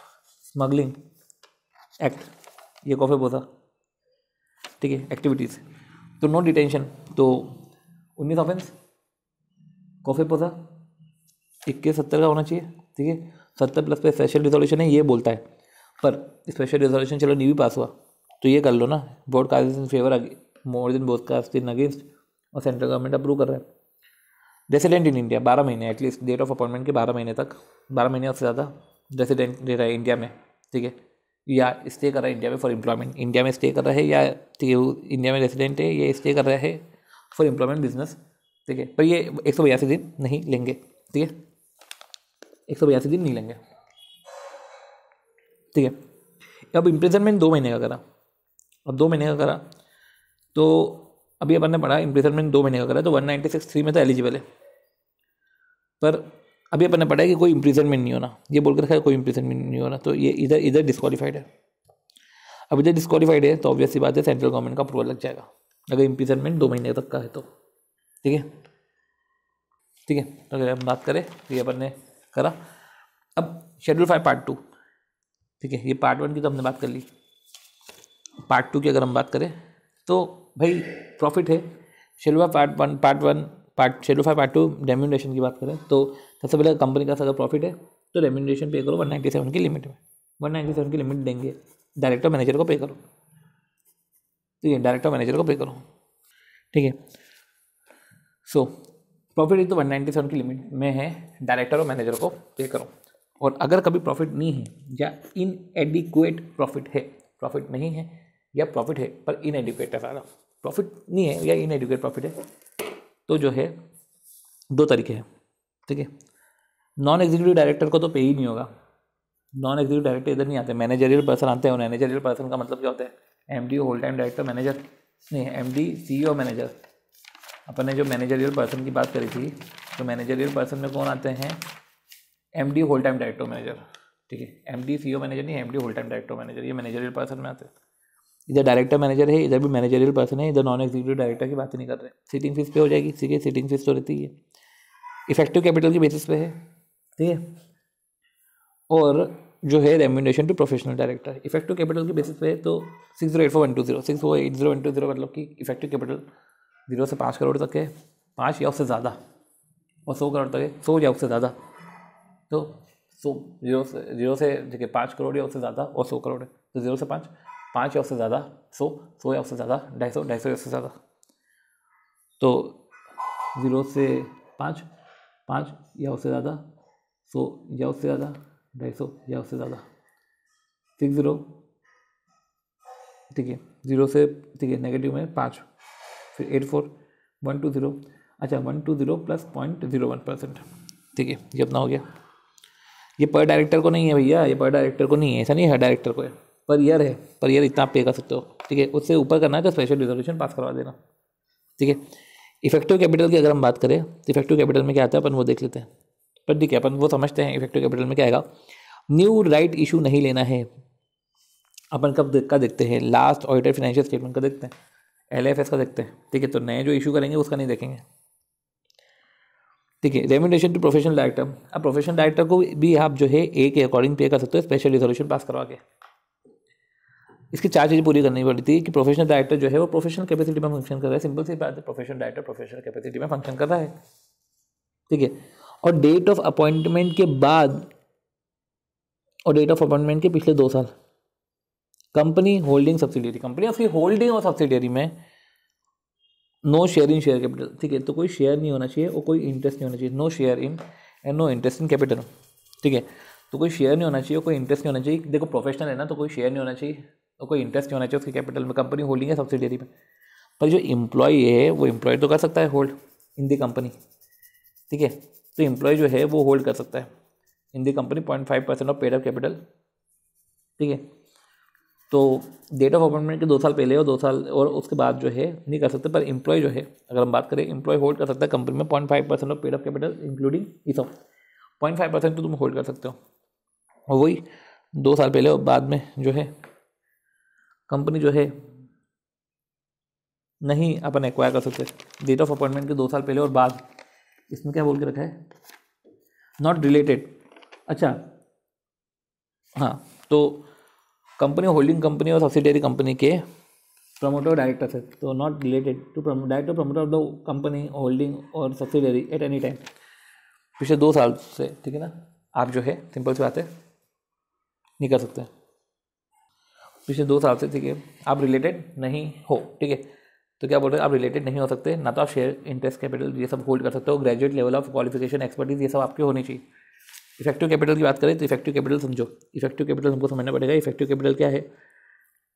smuggling act ये कॉफी पोसा ठीक है एक्टिविटीज़ तो नो डिटेंशन तो उन्नीस ऑफेंस कॉफी पोसा इक्कीस सत्तर का होना चाहिए ठीक है सत्तर प्लस पे स्पेशल रिजोल्यूशन है ये बोलता है पर स्पेशल रिजोल्यूशन चलो नहीं भी पास हुआ तो ये कर लो ना board cast in favour more than board cast in against और सेंट्रल गवर्नमेंट अप्रूव कर रहा है रेसिडेंट इन इंडिया बारह महीने एटलीस्ट डेट ऑफ अपॉइंटमेंट के बारह महीने तक बारह महीने से ज़्यादा रेसिडेंट दे रहा है इंडिया में ठीक है या स्टे कर रहा है इंडिया में फॉर एम्प्लॉयमेंट इंडिया में स्टे कर रहा है या ठीक है इंडिया में रेसिडेंट है या स्टे कर रहा है फॉर एम्प्लॉयमेंट बिजनेस ठीक है पर ये एक सौ बयासी दिन नहीं लेंगे ठीक है एक सौ बयासी दिन नहीं लेंगे ठीक है अब इम्प्रेजनमेंट दो महीने का करा अब दो महीने का करा तो अभी अपन ने पढ़ा इम्प्रिजनमेंट दो महीने का करा तो वन नाइन्टी सिक्स थ्री में तो एलिजिबल है पर अभी अपन ने पढ़ा है कि कोई इम्प्रिजनमेंट नहीं होना ये बोलकर खैर कोई इम्प्रिजनमेंट नहीं होना तो ये इधर इधर डिस्कालीफाइड है अब इधर डिस्कालीफाइड है तो ऑब्वियसली बात है सेंट्रल गवर्नमेंट का अप्रूवल लग जाएगा अगर इम्प्रिजनमेंट दो महीने तक का है तो ठीक है ठीक है तो अगर हम बात करें तो ये अपन ने करा अब शेड्यूल फाइव पार्ट टू ठीक है ये पार्ट वन की तो हमने बात कर ली पार्ट टू की अगर हम बात करें तो भाई प्रॉफिट है शेलुफा part one part one part शेलुफा पार्ट टू रेम्यूनरेशन की बात करें तो सबसे पहले कंपनी का अगर प्रॉफिट है तो रेम्यूनरेशन पे करो वन नाइन्टी सेवन की लिमिट में वन नाइन्टी सेवन की लिमिट देंगे डायरेक्टर मैनेजर को पे तो करो ठीक है डायरेक्टर मैनेजर को पे करो ठीक है सो प्रॉफिट एक तो वन नाइन्टी सेवन की लिमिट में है डायरेक्टर और मैनेजर को पे करो और अगर कभी प्रॉफिट नहीं है या इन एडिकुएट प्रॉफिट है प्रॉफिट नहीं है या प्रॉफिट है पर इन एडुकेट है प्रॉफिट नहीं है या इन एडुकेट प्रॉफिट है तो जो है दो तरीके हैं ठीक है नॉन एग्जीक्यूटिव डायरेक्टर को तो पे ही नहीं होगा नॉन एग्जीक्यूटिव डायरेक्टर इधर नहीं आते मैनेजरियल पर्सन आते हैं मैनेजरियल पर्सन का मतलब क्या होता है M D whole time director manager नहीं M D C O manager अपन ने जो मैनेजरियल पर्सन की बात करी थी तो मैनेजरियल पर्सन में कौन आते हैं M D whole time director manager ठीक है M D C O manager नहीं M D whole time director manager ये मैनेजरियल पर्सन में आते हैं इधर डायरेक्टर मैनेजर है इधर भी मैनेजरियल पर्सन है इधर नॉन एग्जीक्यूटिव डायरेक्टर की बात नहीं कर रहे सीटिंग फीस पे हो जाएगी ठीक है सीटिंग फीस तो रहती है इफेक्टिव कैपिटल के बेसिस पे है ठीक है और जो है remuneration to professional director effective capital के बेसिस पे है तो six zero eight four one two zero six four eight zero one two zero मतलब कि इफेक्टिव कैपिटल जीरो से पाँच करोड़ तक है पाँच या उससे ज़्यादा और सौ करोड़ तक है सौ या उससे ज़्यादा तो सौ जीरो से जीरो से देखिए पाँच करोड़ या उससे ज़्यादा और सौ करोड़ है तो जीरो से पाँच पाँच या उससे ज़्यादा सौ सौ या उससे ज़्यादा ढाई सौ ढाई सौ या उससे ज़्यादा तो ज़ीरो से पाँच पाँच या उससे ज़्यादा सौ या उससे ज़्यादा ढाई सौ या उससे ज़्यादा सिक्स ज़ीरो ठीक है ज़ीरो से ठीक है नेगेटिव में पाँच फिर eight four one two zero अच्छा one two zero plus point zero one percent ठीक है ये अपना हो गया ये पर डायरेक्टर को नहीं है भैया ये पर डायरेक्टर को नहीं है ऐसा नहीं है हर डायरेक्टर को है पर ईयर है पर ईयर इतना आप पे कर सकते हो ठीक है उससे ऊपर करना है तो स्पेशल रिजोल्यूशन पास करवा देना ठीक है इफेक्टिव कैपिटल की अगर हम बात करें तो इफेक्टिव कैपिटल में क्या आता है अपन वो देख लेते हैं पर ठीक है अपन वो समझते हैं इफेक्टिव कैपिटल में क्या आएगा न्यू राइट इशू नहीं लेना है अपन कब का देखते हैं लास्ट ऑडिटेड फाइनेंशियल स्टेटमेंट का देखते हैं एल का देखते हैं ठीक है तो नए जो इशू करेंगे उसका नहीं देखेंगे ठीक है रेमेंडेशन टू प्रोफेशनल डायरेक्टर अब प्रोफेशनल डायरेक्टर को भी आप जो है ए के अकॉर्डिंग पे कर सकते हो स्पेशल रिजोल्यूशन पास करवा के इसकी चार चीज़ें पूरी करनी पड़ती थी कि प्रोफेशनल डायरेक्टर जो है वो प्रोफेशनल कैपेसिटी में फंक्शन कर रहा है सिंपल सी बात है प्रोफेशनल डायरेक्टर प्रोफेशनल कैपेसिटी में फंक्शन कर रहा है ठीक है और डेट ऑफ अपॉइंटमेंट के बाद और डेट ऑफ अपॉइंटमेंट के पिछले दो साल कंपनी होल्डिंग सब्सिडियरी कंपनी उसकी होल्डिंग और सब्सिडियरी में no share in share capital ठीक है तो कोई शेयर नहीं होना चाहिए और कोई इंटरेस्ट नहीं होना चाहिए no share in and no interest in capital ठीक है तो कोई शेयर नहीं होना चाहिए कोई इंटरेस्ट नहीं होना चाहिए देखो प्रोफेशनल है ना तो कोई शेयर नहीं होना चाहिए और कोई इंटरेस्ट होना चाहिए उसके कैपिटल में कंपनी होल्डिंग है सब्सिडियरी में पर जो एम्प्लॉय है वो एम्प्लॉय तो कर सकता है होल्ड इन दी कंपनी ठीक है तो इम्प्लॉय जो है वो होल्ड कर सकता है in the company point five percent of paid of capital ठीक है तो डेट ऑफ अपॉइंटमेंट के दो साल पहले और दो साल और उसके बाद जो है नहीं कर सकते पर इम्प्लॉय जो है अगर हम बात करें इम्प्लॉय होल्ड कर सकता है कंपनी में point five percent of paid of capital including ई सब पॉइंट फाइव परसेंट तो तुम होल्ड कर सकते हो और वही दो साल पहले और बाद में जो है कंपनी जो है नहीं अपन एक्वायर कर सकते डेट ऑफ अपॉइंटमेंट के दो साल पहले और बाद इसमें क्या बोल के रखा है नॉट रिलेटेड अच्छा हाँ तो कंपनी होल्डिंग कंपनी और सब्सिडरी कंपनी के प्रमोटर डायरेक्टर से तो not related to director promoter of the company holding और सब्सिडरी एट एनी टाइम पिछले दो साल से ठीक है ना आप जो है सिंपल सी बात है नहीं कर सकते पिछले दो साल से ठीक है आप रिलेटेड नहीं हो ठीक है तो क्या बोल रहे हैं आप रिलेटेड नहीं हो सकते ना तो आप शेयर इंटरेस्ट कैपिटल ये सब होल्ड कर सकते हो graduate level of qualification expertise ये सब आपके होनी चाहिए इफेक्टिव कैपिटल की बात करें तो इफेक्टिव कैपिटल समझो इफेक्टिव कैपिटल हमको समझना पड़ेगा इफेक्टिव कैपिटल क्या है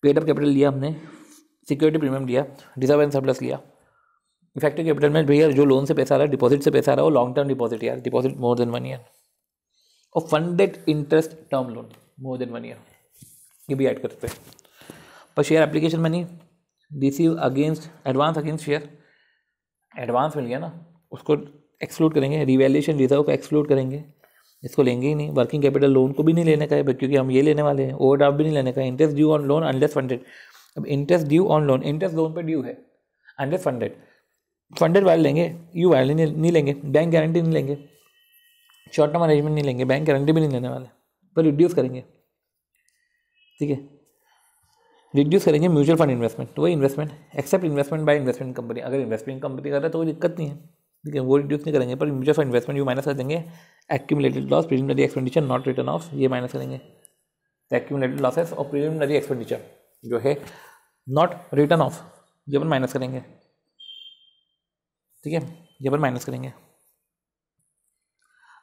पेड अप कैपिटल लिया हमने सिक्योरिटी प्रीमियम लिया रिजर्व एंड सरप्लस लिया इफेक्टिव कैपिटल में भैया जो लोन से पैसा आ रहा है डिपॉजिट से पैसा आ रहा है वो लॉन्ग टर्म डिपॉजिट यार deposit more than one year और funded interest term loan more than one year ये भी ऐड करते हैं पर share application money receive against advance against share advance मिल गया ना उसको एक्सक्लूड करेंगे रिवेल्यूशन रिजर्व को एक्सक्लूड करेंगे इसको लेंगे ही नहीं वर्किंग कैपिटल लोन को भी नहीं लेने का है क्योंकि हम ये लेने वाले हैं ओवर भी नहीं लेने का है interest due on loan unless funded अब interest due on loan interest loan पर ड्यू है अनलेस फंडेड फंडेड वाले लेंगे यू वाले नहीं लेंगे बैंक गारंटी नहीं लेंगे शॉर्ट टर्म अरेंजमेंट नहीं लेंगे बैंक गारंटी भी नहीं लेने वाले पर रिड्यूस करेंगे ठीक है रिड्यूस करेंगे म्यूचुअल फंड इन्वेस्टमेंट तो वही investment except investment by investment company अगर इन्वेस्टमेंट कंपनी कर रहा है तो कोई दिक्कत नहीं है ठीक है वो रिड्यूस नहीं करेंगे पर mutual fund investment you minus कर देंगे accumulated loss preliminary expenditure not return of ये माइनस करेंगे तो लॉसेस और प्रीलिमिनरी एक्सपेंडिचर जो है नॉट रिटर्न ऑफ ये अपन माइनस करेंगे ठीक है ये अपन माइनस करेंगे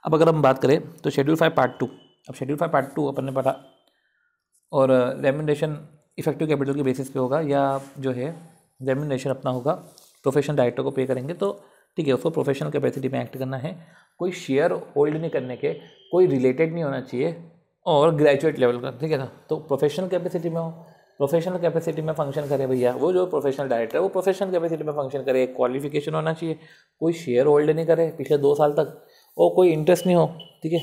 अब अगर हम बात करें तो शेड्यूल फाइव पार्ट टू अब शेड्यूल फाइव पार्ट टू अपन ने पढ़ा और रेमेंडेशन इफेक्टिव कैपिटल के बेसिस पे होगा या जो है रेमेंडेशन अपना होगा प्रोफेशनल डायरेक्टर को पे करेंगे तो ठीक है उसको प्रोफेशनल कैपेसिटी में एक्ट करना है कोई शेयर होल्ड नहीं करने के कोई रिलेटेड नहीं होना चाहिए और ग्रेजुएट लेवल का ठीक है ना तो प्रोफेशनल कैपेसिटी में हो प्रोफेशनल कैपेसिटी में फंक्शन करे भैया वो जो प्रोफेशनल डायरेक्टर है वो प्रोफेशनल कैपेसिटी में फंक्शन करे क्वालिफिकेशन होना चाहिए कोई शेयर होल्ड नहीं करे पिछले दो साल तक और कोई इंटरेस्ट नहीं हो ठीक है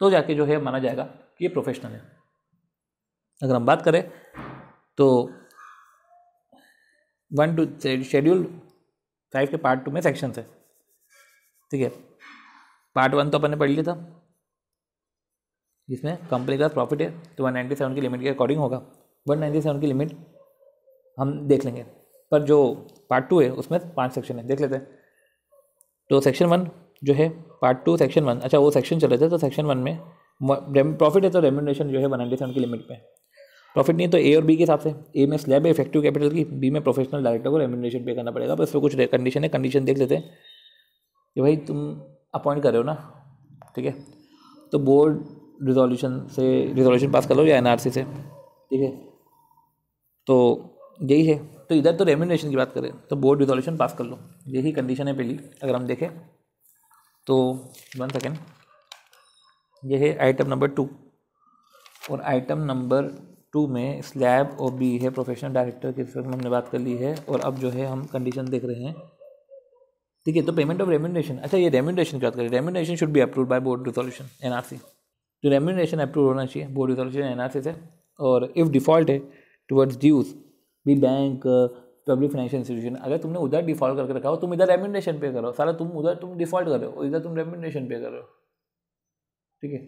तो जाके जो है माना जाएगा कि ये प्रोफेशनल है अगर हम बात करें तो वन टू शेड्यूल फाइव के पार्ट टू में सेक्शन है ठीक है पार्ट वन तो अपन ने पढ़ लिया था जिसमें कंपनी का प्रॉफिट है तो वन नाइन्टी सेवन की लिमिट के अकॉर्डिंग होगा वन नाइन्टी सेवन की लिमिट हम देख लेंगे पर जो पार्ट टू है उसमें पांच सेक्शन है देख लेते हैं तो सेक्शन वन जो है पार्ट टू सेक्शन वन अच्छा वो सेक्शन चल रहे थे तो सेक्शन वन में प्रॉफिट है तो रेमोनेशन जो है वन नाइन्टी सेवन की लिमिट पर प्रॉफिट नहीं तो ए और बी के हिसाब से ए में स्लैब है इफेक्टिव कैपिटल की बी में प्रोफेशनल डायरेक्टर को रेमिनेशन पे करना पड़ेगा पर इस पर कुछ कंडीशन है कंडीशन देख लेते हैं कि भाई तुम अपॉइंट कर रहे हो ना ठीक है तो बोर्ड रिजोल्यूशन से रिजोल्यूशन पास कर लो या एनआरसी से ठीक है तो यही है तो इधर तो रेमिनेशन की बात करें तो बोर्ड रिजोल्यूशन पास कर लो यही कंडीशन है पहली अगर हम देखें तो वन सेकेंड यह है आइटम नंबर टू और आइटम नंबर टू में स्लैब ओ बी है प्रोफेशनल डायरेक्टर के रिस्पेक्ट में हमने बात कर ली है और अब जो है हम कंडीशन देख रहे हैं ठीक है तो पेमेंट ऑफ रेमेंडेशन अच्छा ये रेमेंडेशन की बात करें remuneration should be approve by board resolution and तो रेमेंडेशन अप्रूव होना चाहिए बोर्ड रिजोल्यूशन एन से और इफ़ डिफ़ॉल्ट है towards dues be bank public financial institution अगर तुमने उधर डिफॉल्ट करके रखा हो तुम इधर रेमेंडेशन पे करो सारा तुम उधर तुम डिफॉल्ट कर रहे हो इधर तुम रेमेंडेशन पे कर रहे हो ठीक है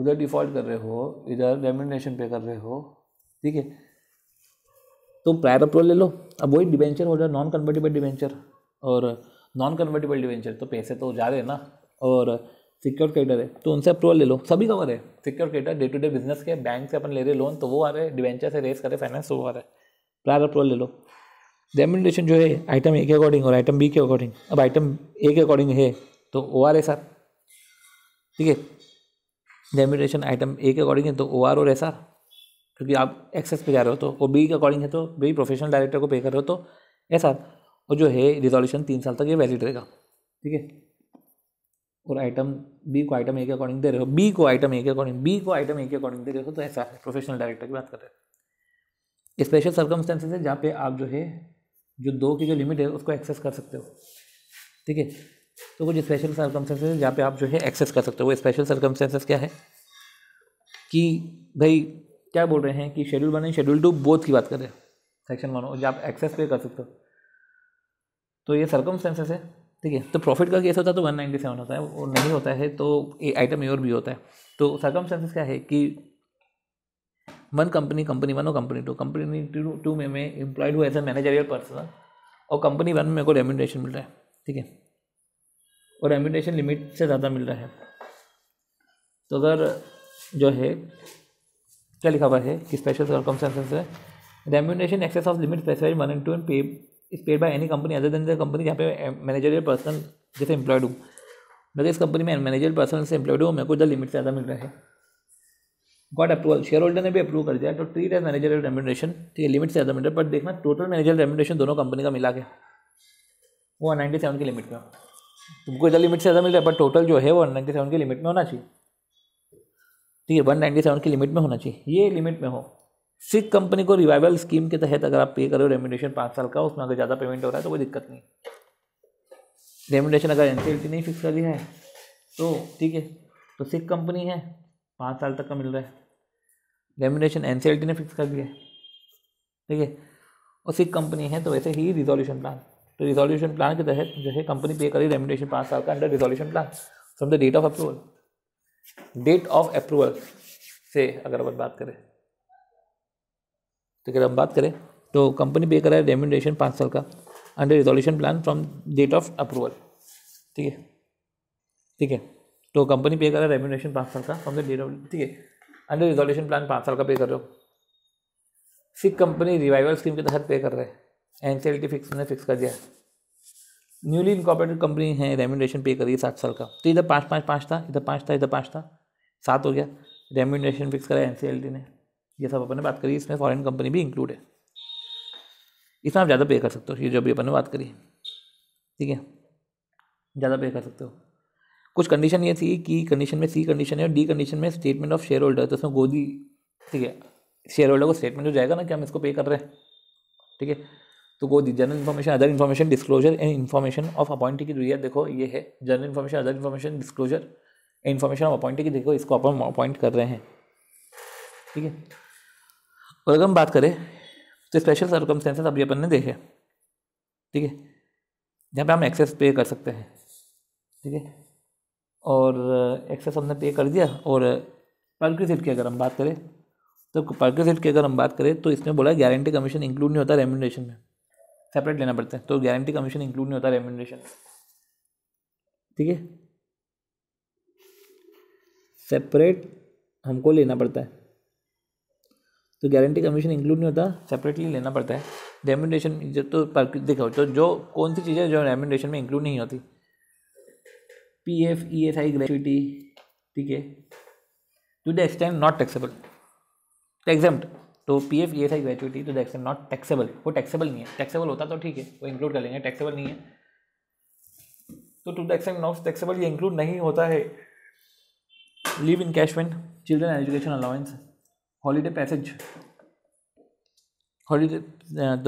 उधर डिफॉल्ट कर रहे हो इधर रेमेंडेशन पे कर रहे हो ठीक है तो प्रायर अप्रूवल ले लो अब वही डिवेंचर हो जाए नॉन कन्वर्टेबल डिवेंचर और नॉन कन्वर्टेबल डिवेंचर तो पैसे तो जा रहे हैं ना और सिक्योर क्रेडिटर है तो उनसे अप्रूवल ले लो सभी कवर है secure creditor day to day business के बैंक से अपन ले रहे लोन तो वो आ रहे हैं डिवेंचर से रेस करे फाइनेंस वो आ रहा है प्रायर अप्रूवल ले लो डेमिनेशन जो है आइटम ए के अकॉर्डिंग और आइटम बी के अकॉर्डिंग अब आइटम ए के अकॉर्डिंग है तो ओ आर एस आर ठीक है डेमिनेशन आइटम ए के अकॉर्डिंग है तो ओ आर और एस आर क्योंकि आप एक्सेस पे जा रहे हो तो वो बी e के अकॉर्डिंग है तो बी प्रोफेशनल डायरेक्टर को पे कर रहे हो तो ऐसा और जो है रिजोल्यूशन तीन साल तक ये वैलिड रहेगा ठीक है और आइटम बी e को आइटम ए के अकॉर्डिंग दे रहे हो बी e को आइटम ए के अकॉर्डिंग बी को आइटम ए के अकॉर्डिंग दे रहे हो तो ऐसा है प्रोफेशनल डायरेक्टर की बात कर रहे हैं स्पेशल सर्कमस्टेंसेज है जहाँ पे आप जो है जो दो की जो लिमिट है उसको एक्सेस कर सकते हो ठीक है तो कुछ स्पेशल सर्कमस्टेंसेज है जहाँ पे आप जो है एक्सेस कर सकते हो वो स्पेशल सर्कमस्टेंसेज क्या है कि भाई क्या बोल रहे हैं कि schedule one and schedule two both की बात करें सेक्शन वन जो आप एक्सेस पे कर सकते हो तो ये सर्कमस्टेंसेस है ठीक है तो प्रॉफिट का केस होता है तो वन नाइन्टी सेवन होता है और नहीं होता है तो ये आइटम योर भी होता है तो सर्कमस्टेंसेस क्या है कि वन कंपनी कंपनी वन और company two company two two में मैं एम्प्लॉयड हूँ एज ए मैनेजरियल पर्सन और कंपनी वन में मेरे को रेम्यूनरेशन मिल रहा है ठीक है और रेम्यूनरेशन लिमिट से ज़्यादा मिल रहा है तो अगर जो है क्या लिखा हुआ है कि स्पेशल सर्कमस्टांसेस है remuneration excess of limit specified one and two and pay is paid by any company other than the company जहाँ पे मैनेजर या पर्सन जैसे एम्प्लॉयड हूँ मैं मतलब इस कंपनी में मैनेजर पर्सन से एम्प्लॉयड हूँ मेरे को इधर लिमिट से ज़्यादा मिल रहा है गॉड अप्रूवल शेयर होल्डर ने भी अप्रूव कर दिया तो ट्रीट एज मैनेजर रेम्यूनेशन ठीक है लिमिट से ज़्यादा मिल रहा है बट देखना टोटल मैनेजर रेम्यूनेशन दोनों कंपनी का मिला के वो वन नाइन्टी सेवन की लिमिट में तुमको इधर लिमिट से ज़्यादा मिल रहा है बट टोटल जो है वो वन नाइन्टी सेवन की लिमिट में होना चाहिए ठीक है वन नाइन्टी सेवन की लिमिट में होना चाहिए ये लिमिट में हो सिक कंपनी को रिवाइवल स्कीम के तहत अगर आप पे करो रेमोडेशन पाँच साल का उसमें अगर ज़्यादा पेमेंट हो रहा है तो कोई दिक्कत नहीं रेमोडेशन अगर टी नहीं फिक्स करी है तो ठीक है तो सिक कंपनी है पाँच साल तक का मिल रहा है रेमोडेशन एन ने फिक्स कर दिया है ठीक है और सिक कंपनी है तो वैसे ही रिजोल्यूशन प्लान तो रिजोल्यूशन प्लान के तहत जो है कंपनी पे करी रेमोडेशन पाँच साल का under resolution plan from the date of approval date of approval से अगर अपन बात करें तो अगर हम बात करें तो कंपनी पे करा है रेमेंडेशन पाँच साल का under resolution plan from date of approval ठीक है ठीक है तो कंपनी पे कर रहा है रेम्यूनेशन पाँच साल का फ्रॉम द डेट ऑफ ठीक है अंडर रिजोल्यूशन प्लान पाँच साल का पे कर रहे हो सिख कंपनी रिवाइवल स्कीम के तहत पे कर रहे हैं N C L T fix ने फिक्स कर दिया है न्यूली इनकॉपरेटेड कंपनी है रेम्यूनेशन पे करिए सात साल का तो इधर पाँच पाँच पाँच था इधर पाँच था इधर पाँच था सात हो गया रेम्यूनेशन फिक्स करा एन ने ये सब अपन ने बात करी इसमें फॉरेन कंपनी भी इंक्लूड है इसमें आप ज़्यादा पे कर सकते हो ये जो भी अपन ने बात करी ठीक है ज़्यादा पे कर सकते हो कुछ कंडीशन ये थी कि कंडीशन में सी कंडीशन है और डी कंडीशन में स्टेटमेंट ऑफ शेयर होल्डर तो उसमें गोदी ठीक है शेयर होल्डर को स्टेटमेंट हो जाएगा ना कि हम इसको पे कर रहे हैं ठीक है तो वो the general information other information disclosure and information of appointee की जो देखो ये है general information other information disclosure information of appointee की देखो इसको अपन अपॉइंट कर रहे हैं ठीक है और अगर हम बात करें तो स्पेशल सर्कमस्टेंसेस अभी अपन ने देखे ठीक है जहाँ पे हम एक्सेस पे कर सकते हैं ठीक है और एक्सेस uh, हमने पे कर दिया और परक्यूसिव uh, की अगर हम बात करें तो परक्यूसिव की अगर हम बात करें तो इसमें बोला गारंटी कमीशन इंक्लूड नहीं होता रेमुनेशन में सेपरेट लेना पड़ता है तो गारंटी कमीशन इंक्लूड नहीं होता रेमेंडेशन ठीक है सेपरेट हमको लेना पड़ता है तो गारंटी कमीशन इंक्लूड नहीं होता सेपरेटली लेना पड़ता है रेमेंडेशन जब तो देखो तो जो कौन सी चीज़ें जो रेमेंडेशन में इंक्लूड नहीं होती P F E S I gratuity ठीक है to the extent not taxable exempt तो P F E S I gratuity to not taxable वो टैक्सेबल नहीं है टैक्सेबल होता तो ठीक है वो इंक्लूड कर लेंगे टैक्सेबल नहीं है तो to the extent not taxable ये इंक्लूड नहीं होता है leave encashment children education allowance holiday passage holiday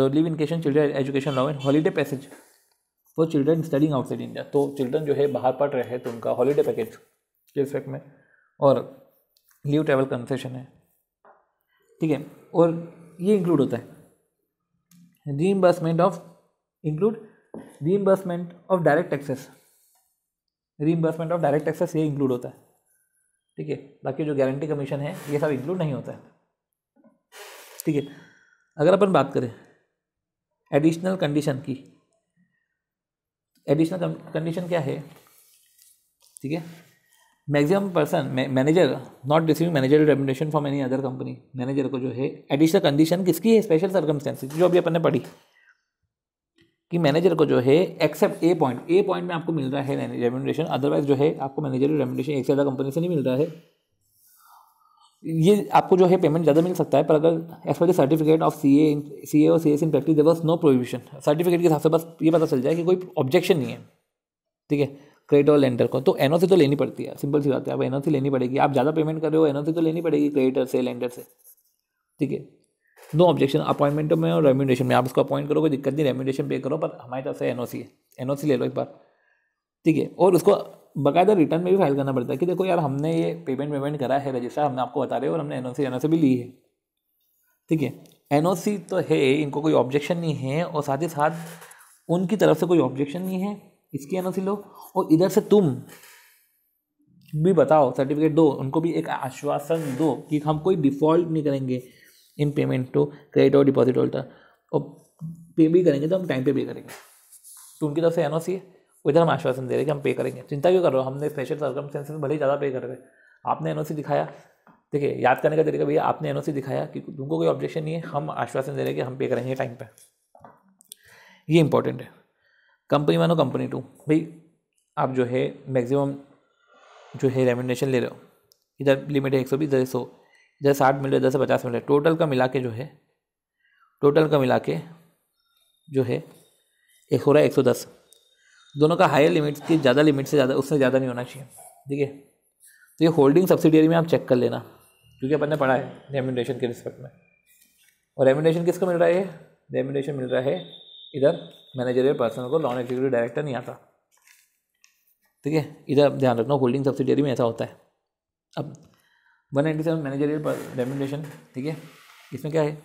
the leave encashment children education allowance holiday passage for children studying outside India तो चिल्ड्रन जो है बाहर पढ़ रहे हैं तो उनका हॉलीडे पैकेज के रिस्पेक्ट में और लीव ट्रैवल कंसेशन है ठीक है और ये इंक्लूड होता है reimbursement of include reimbursement of direct taxes reimbursement of direct taxes ये इंक्लूड होता है ठीक है बाकी जो गारंटी कमीशन है ये सब इंक्लूड नहीं होता है ठीक है अगर अपन बात करें एडिशनल कंडीशन की एडिशनल कंडीशन क्या है ठीक है maximum person manager not receiving manager remuneration from any other company manager को जो है एडिशनल कंडीशन किसकी है स्पेशल सर्कमस्टेंसेज जो अभी अपन ने पढ़ी कि मैनेजर को जो है except A point A point में आपको मिल रहा है रेमुनेशन अदरवाइज जो है आपको मैनेजर रेमुनेशन एक से ज़्यादा कंपनी से नहीं मिल रहा है ये आपको जो है पेमेंट ज़्यादा मिल सकता है पर अगर as per certificate of C A C A और C S in practice there was no provision certificate के हिसाब से बस ये पता चल जाए कि कोई ऑब्जेक्शन नहीं है ठीक है क्रेडिट और लेंडर को तो सी तो लेनी पड़ती है सिंपल सी बात है आप सी लेनी पड़ेगी आप ज़्यादा पेमेंट कर रहे हो सी तो लेनी पड़ेगी क्रेडिटर से लेंडर से ठीक है नो ऑब्जेक्शन अपॉइंटमेंट में और रेम्यूनेशन में आप उसको अपॉइंट करो कोई दिक्कत नहीं रेम्यूनेशन पे करो पर हमारी तरफ से एन है एन ले लो एक बार ठीक है और उसको बाकायदा रिटर्न में भी फाइल करना पड़ता है कि देखो यार हमने ये पेमेंट वेमेंट करा है रजिस्टर हमने आपको बता रहे हो और हमने एन ओ सी भी ली है ठीक है एन तो है इनको कोई ऑब्जेक्शन नहीं है और साथ ही साथ उनकी तरफ से कोई ऑब्जेक्शन नहीं है इसकी एनओसी लो और इधर से तुम भी बताओ सर्टिफिकेट दो उनको भी एक आश्वासन दो कि हम कोई डिफ़ॉल्ट नहीं करेंगे इन पेमेंट टू क्रेडिट और डिपॉजिट होल्डर और पे भी करेंगे तो हम टाइम पे भी करेंगे तो उनकी तरफ से एन है उधर हम आश्वासन दे रहे हैं कि हम पे करेंगे चिंता क्यों कर रहे हो हमने स्पेशल सरकम में भले ही ज़्यादा पे कर रहे हैं आपने एन दिखाया देखिए याद करने का तरीका भैया आपने एन दिखाया कि तुमको कोई ऑब्जेक्शन नहीं है हम आश्वासन दे रहे हैं कि हम पे करेंगे टाइम पर ये इंपॉर्टेंट है कंपनी वन और कंपनी टू भाई आप जो है मैक्सिमम जो है रेमिनेशन ले रहे हो इधर लिमिट है एक सौ बीस इधर सौ इधर साठ मिल रहा है इधर से पचास मिल रहा है टोटल का मिला के जो है टोटल का मिला के जो है एक हो रहा है एक सौ दस दोनों का हायर लिमिट की ज़्यादा लिमिट से ज़्यादा उससे ज़्यादा नहीं होना चाहिए ठीक है तो ये होल्डिंग सब्सिडियरी में आप चेक कर लेना क्योंकि अपन ने पढ़ा है रेमिनेशन के रिस्पेक्ट में और रेमिनेशन किसको मिल रहा है रेमिनेशन मिल रहा है इधर मैनेजरियल पर्सनल को नॉन एग्जीक्यूटिव डायरेक्टर नहीं आता ठीक है इधर ध्यान रखना होल्डिंग सब्सिडियरी में ऐसा होता है अब one eighty seven managerial remuneration ठीक है इसमें क्या है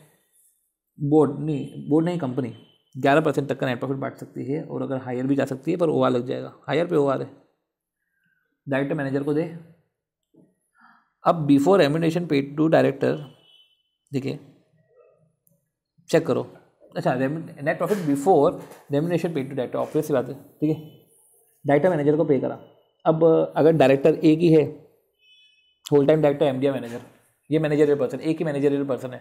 बोर्ड नहीं बोर्ड नहीं कंपनी ग्यारह परसेंट तक का नेट प्रॉफिट बांट सकती है और अगर हायर भी जा सकती है पर ओ लग जाएगा हायर पे ओ आर है डायरेक्टर मैनेजर को दे अब before remuneration paid to director देखिए चेक करो अच्छा net profit before remuneration paid to director office की बात है ठीक है डायरेक्टर मैनेजर को पे करा अब अगर डायरेक्टर एक ही है whole time director M manager ये मैनेजरियल पर्सन एक ही मैनेजरियल पर्सन है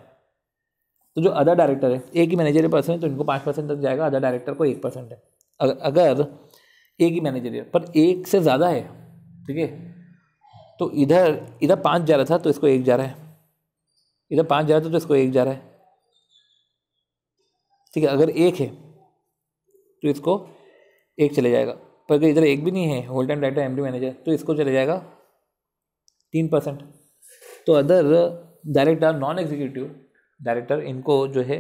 तो जो अदर डायरेक्टर है एक ही मैनेजरियल पर्सन है तो इनको पाँच परसेंट तक जाएगा अदर डायरेक्टर को एक परसेंट है अगर अगर एक ही मैनेजरियल पर एक से ज़्यादा है ठीक है तो इधर इधर पाँच जा रहा था तो इसको एक जा रहा है इधर पाँच जा रहा था तो इसको एक जा रहा है ठीक है अगर एक है तो इसको एक चले जाएगा पर अगर इधर एक भी नहीं है whole time data M manager तो इसको चले जाएगा तीन परसेंट तो other director non executive director इनको जो है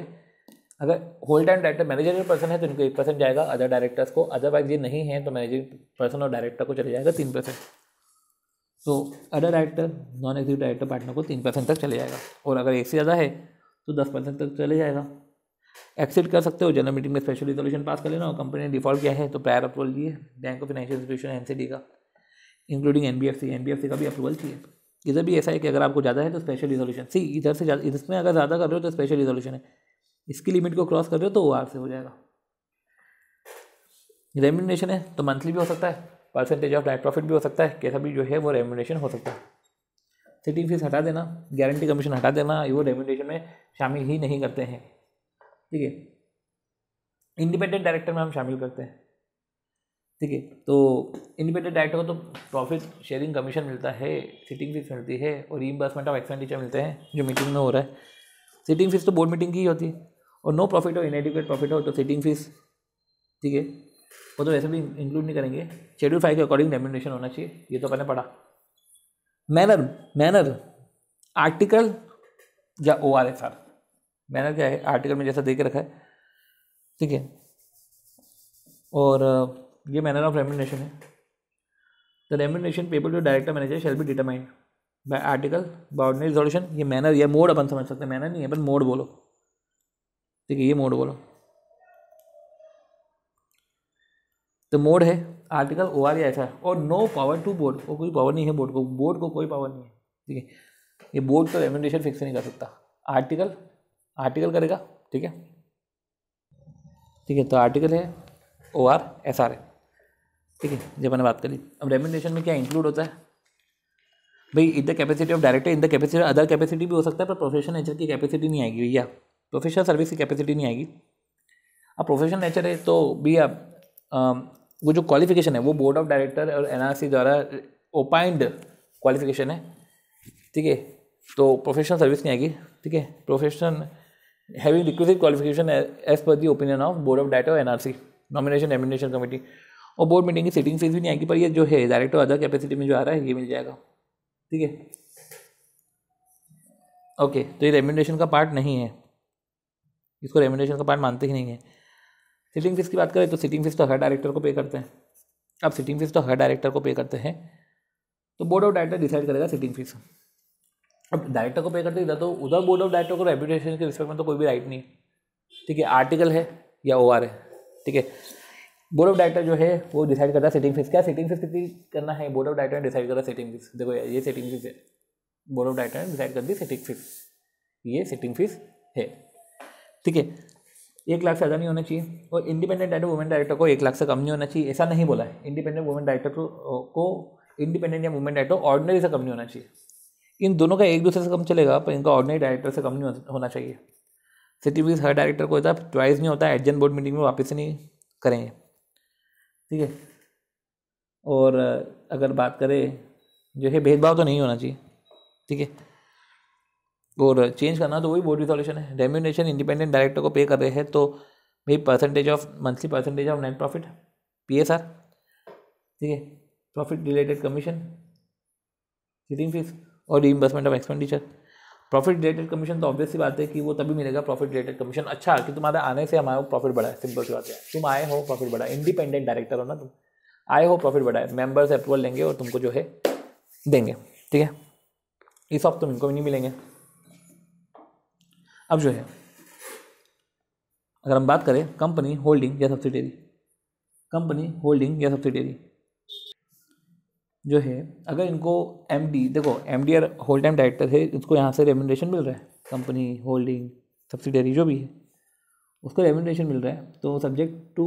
अगर whole time director manager person है तो इनको एक परसेंट जाएगा अदर डायरेक्टर्स को अदरवाइज ये नहीं है तो मैनेजर पर्सन और डायरेक्टर को चले जाएगा तीन परसेंट तो other director non executive director partner को तीन परसेंट तक चले जाएगा और अगर एक से ज़्यादा है तो दस परसेंट तक चले जाएगा एक्सेप्ट कर सकते हो जनरल मीटिंग में स्पेशल रिजोल्यूशन पास कर लेना और कंपनी ने डिफॉल्ट किया है तो प्रायर अप्रूवल लिए bank of financial institution N का इंक्लूडिंग एन बी का भी अप्रूवल चाहिए इधर भी ऐसा है कि अगर आपको ज़्यादा है तो स्पेशल रिजोल्यूशन सी इधर से ज़्यादा इसमें अगर ज़्यादा कर रहे हो तो स्पेशल रिजोल्यूशन है इसकी लिमिट को क्रॉस कर रहे हो तो ओ आर से हो जाएगा रेम्यूनेशन है तो मंथली भी हो सकता है परसेंटेज ऑफ नेट प्रॉफिट भी हो सकता है कैसा भी जो है वो रेम्यूनेशन हो सकता है सिटिंग फीस हटा देना गारंटी कमीशन हटा देना वो रेम्यूनेशन में शामिल ही नहीं करते हैं ठीक है इंडिपेंडेंट डायरेक्टर में हम शामिल करते हैं ठीक है तो इंडिपेंडेंट डायरेक्टर को तो प्रॉफिट शेयरिंग कमीशन मिलता है सिटिंग फीस मिलती है और रीइम्बर्समेंट ऑफ एक्सपेंडिचर मिलते हैं जो मीटिंग में हो रहा है सिटिंग फीस तो बोर्ड मीटिंग की ही होती है और नो प्रॉफिट हो इनएडिकुएट प्रॉफिट हो तो सिटिंग फीस ठीक है वो तो वैसे भी इंक्लूड नहीं करेंगे शेड्यूल फाइव के अकॉर्डिंग रेमिनेशन होना चाहिए ये तो पहले पढ़ा मैनर मैनर आर्टिकल या ओ आर एफ आर मैंने क्या है आर्टिकल में जैसा देख रखा है ठीक है और ये मैनर ऑफ रेमिनेशन है द रेमिनेशन पेपर जो director manager shall be determined by article boundary resolution ये मैनर या मोड अपन समझ सकते हैं मैनर नहीं है अपन मोड बोलो ठीक है ये मोड बोलो तो मोड है आर्टिकल ओ आर या ऐसा और नो पावर टू बोर्ड को कोई पावर नहीं है बोर्ड को बोर्ड को कोई पावर नहीं है ठीक है ये बोर्ड तो रेमिनेशन फिक्स नहीं कर सकता आर्टिकल आर्टिकल करेगा ठीक है ठीक है तो आर्टिकल है O R S R A ठीक है जब मैंने बात करी अब रेम्यूनेशन में क्या इंक्लूड होता है भाई in the capacity of director in the capacity other capacity भी हो सकता है पर प्रोफेशनल नेचर की कैपेसिटी नहीं आएगी भैया प्रोफेशनल सर्विस की कैपेसिटी नहीं आएगी अब प्रोफेशनल नेचर है तो भी वो जो क्वालिफिकेशन है वो बोर्ड ऑफ डायरेक्टर और एनआरसी द्वारा ओपाइंड क्वालिफिकेशन है ठीक है तो प्रोफेशनल सर्विस नहीं आएगी ठीक है professional having requisite qualification as per the opinion of board of N R NRC nomination remuneration committee और बोर्ड मीटिंग की सिटिंग फीस भी नहीं आएगी पर ये जो है डायरेक्ट अदर कैपेसिटी में जो आ रहा है ये मिल जाएगा ठीक है ओके तो ये रेमिनेशन का पार्ट नहीं है इसको रेमिनेशन का पार्ट मानते ही नहीं है सिटिंग फीस की बात करें तो सिटिंग फीस तो हर डायरेक्टर को पे करते हैं अब सिटिंग फीस तो हर डायरेक्टर को पे करते हैं तो बोर्ड ऑफ डायरेक्टर डिसाइड करेगा सिटिंग फीस अब डायरेक्टर को पे करते इधर तो उधर बोर्ड ऑफ डायरेक्टर को रेपुटेशन के रिस्पेक्ट में तो कोई भी राइट नहीं ठीक है आर्टिकल है या ओ है ठीक है बोर्ड ऑफ डायरेक्टर जो है वो डिसाइड करता है सेटिंग फीस क्या सेटिंग फीस कितनी करना है बोर्ड ऑफ डायरेक्टर ने डिसाइड करा सेटिंग फीस देखो ये सेटिंग फीस है बोर्ड ऑफ डायरेक्टर ने डिसाइड कर दी सेटिंग फीस ये सेटिंग फीस है ठीक है एक लाख से ज़्यादा नहीं होना चाहिए और इंडिपेंडेंट डायरेक्टर वुमेन डायरेक्टर को एक लाख से कम नहीं होना चाहिए ऐसा नहीं बोला है इंडिपेंडेंट वुमेन डायरेक्टर को इंडिपेंडेंट या वुमेन डायरेक्टर ऑर्डनरी से कम नहीं होना चाहिए इन दोनों का एक दूसरे से कम चलेगा पर इनका ऑर्डिनरी डायरेक्टर से कम नहीं होना चाहिए सिटी पुलिस हर डायरेक्टर को होता है नहीं होता एडजन बोर्ड मीटिंग में वापस नहीं करेंगे ठीक है और अगर बात करें जो है भेदभाव तो नहीं होना चाहिए ठीक है और चेंज करना तो वही बोर्ड रिजोल्यूशन है रेम्यूनेशन इंडिपेंडेंट डायरेक्टर को पे कर रहे हैं तो भाई percentage of monthly percentage of net profit P S R ठीक है profit related commission sitting fees और reimbursement of expenditure profit related commission तो ऑब्वियसली बात है कि वो तभी मिलेगा प्रॉफिट रिलेटेड कमीशन अच्छा कि तुम्हारे आने से हमारा प्रॉफिट बढ़ा है सिंपल सी बात है तुम आए हो प्रॉफिट बढ़ा है इंडिपेंडेंट डायरेक्टर हो ना तुम आए हो प्रॉफिट बढ़ा है मेम्बर्स अप्रूवल लेंगे और तुमको जो है देंगे ठीक है इस सब तुम इनको भी नहीं मिलेंगे अब जो है अगर हम बात करें कंपनी होल्डिंग या सब्सिडेरी कंपनी होल्डिंग या सब्सिडेरी जो है अगर इनको एम देखो M D or whole time director है इसको यहाँ से रेमुनरेशन मिल रहा है कंपनी होल्डिंग सब्सिडरी जो भी है उसको रेमुनरेशन मिल रहा है तो subject to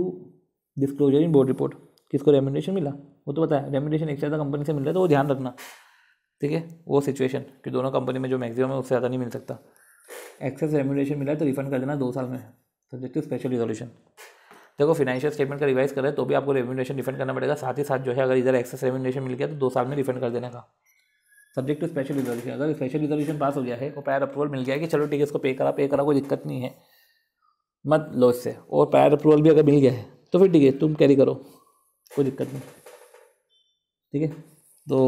disclosure in board report किसको रेमुनरेशन मिला वो तो पता है रेमुनरेशन एक ज़्यादा कंपनी से मिल रहा है तो वो ध्यान रखना ठीक है वो सिचुएशन कि दोनों कंपनी में जो मैक्सिमम है उससे ज़्यादा नहीं मिल सकता एक्सेस रेमुनरेशन मिला है तो रिफंड कर देना दो साल में सब्जेक्ट टू स्पेशल रिजोल्यूशन देखो फाइनेंशियल स्टेटमेंट का रिवाइज करें तो भी आपको रेवेन्यूशन रिफंड करना पड़ेगा साथ ही साथ जो है अगर इधर एक्सेस रेवेन्यूशन मिल गया तो दो साल में रिफंड कर देने का सब्जेक्ट टू स्पेशल रिजोल्यूशन अगर स्पेशल रिजोल्यूशन पास हो गया है और पायर अप्रूवल मिल गया है कि चलो ठीक है इसको पे करा पे करा कोई दिक्कत नहीं है मत लो इससे और पायर अप्रूवल भी अगर मिल गया है तो फिर ठीक है तुम कैरी करो कोई दिक्कत नहीं ठीक है तो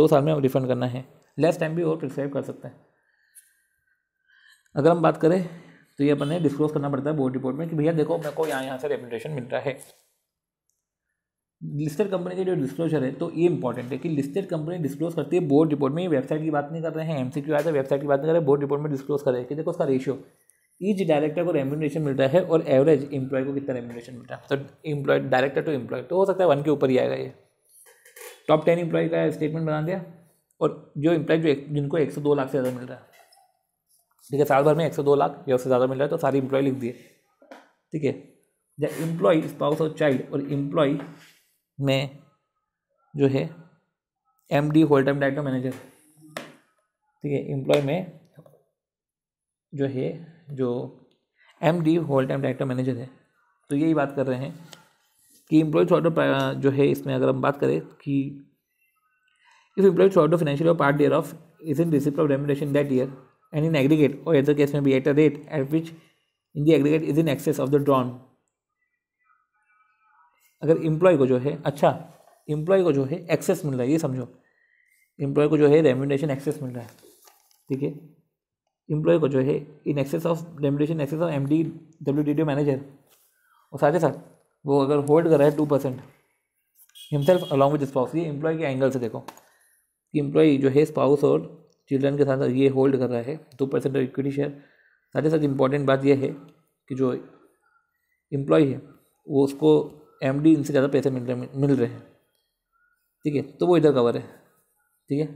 दो साल में रिफंड करना है लेस टाइम भी और प्रिस्क्राइब कर सकते हैं अगर हम बात करें तो ये अपन ने डिस्क्लोज करना पड़ता है बोर्ड रिपोर्ट में कि भैया देखो मेरे को यहाँ यहाँ से रेपुटेशन मिल रहा है लिस्टेड कंपनी के जो डिस्क्लोजर है तो ये इंपॉर्टेंट है कि लिस्टेड कंपनी डिस्क्लोज करती है बोर्ड रिपोर्ट में वेबसाइट की बात नहीं कर रहे हैं एम सी क्यू आया वेबसाइट की बात नहीं कर रहे बोर्ड रिपोर्ट में डिस्क्लोज कर रहे हैं कि देखो उसका रेशियो ईच डायरेक्टर को रेम्यूनेशन मिल रहा है और एवरेज इंप्लॉय को कितना रेम्यूनेशन मिल रहा है तो इंप्लॉय डायरेक्टर टू एम्प्लॉय तो हो सकता है वन के ऊपर ही आएगा ये टॉप टेन इंप्लॉय का स्टेटमेंट बना दिया और जो इंप्लॉय जो जिनको एक सौ दो लाख से ज़्यादा मिल रहा है ठीक है साल भर में एक सौ दो लाख या उससे ज़्यादा मिल रहा है तो सारी इम्प्लॉय लिख दिए ठीक है द इम्प्लॉय स्पाउस और चाइल्ड और इम्प्लॉय में जो है M D whole time director manager ठीक है एम्प्लॉय में जो है जो M D whole time director manager है तो यही बात कर रहे हैं कि एम्प्लॉय ऑफ जो है इसमें अगर हम बात करें कि if short of financial part thereof is in receipt of remuneration that year and in aggregate or as the case may be at a rate at which in the aggregate is in excess of the drawn अगर employee को जो है अच्छा employee को जो है access मिल रहा है ये समझो इम्प्लॉय को जो है रेमुनेशन एक्सेस मिल रहा है ठीक है इम्प्लॉय को जो है in excess of remuneration excess of M D W D D manager और साथ ही साथ वो अगर होल्ड कर रहा है two percent himself along with spouse ये इम्प्लॉय के एंगल से देखो कि एम्प्लॉय जो है स्पाउस और चिल्ड्रन के साथ ये होल्ड कर रहा है दो परसेंट ऑफ इक्विटी शेयर साथ ही साथ इम्पॉर्टेंट बात यह है कि जो एम्प्लॉय है वो उसको एम डी इनसे ज़्यादा पैसे मिल रहे मिल रहे हैं ठीक है तो वो इधर कवर है ठीक है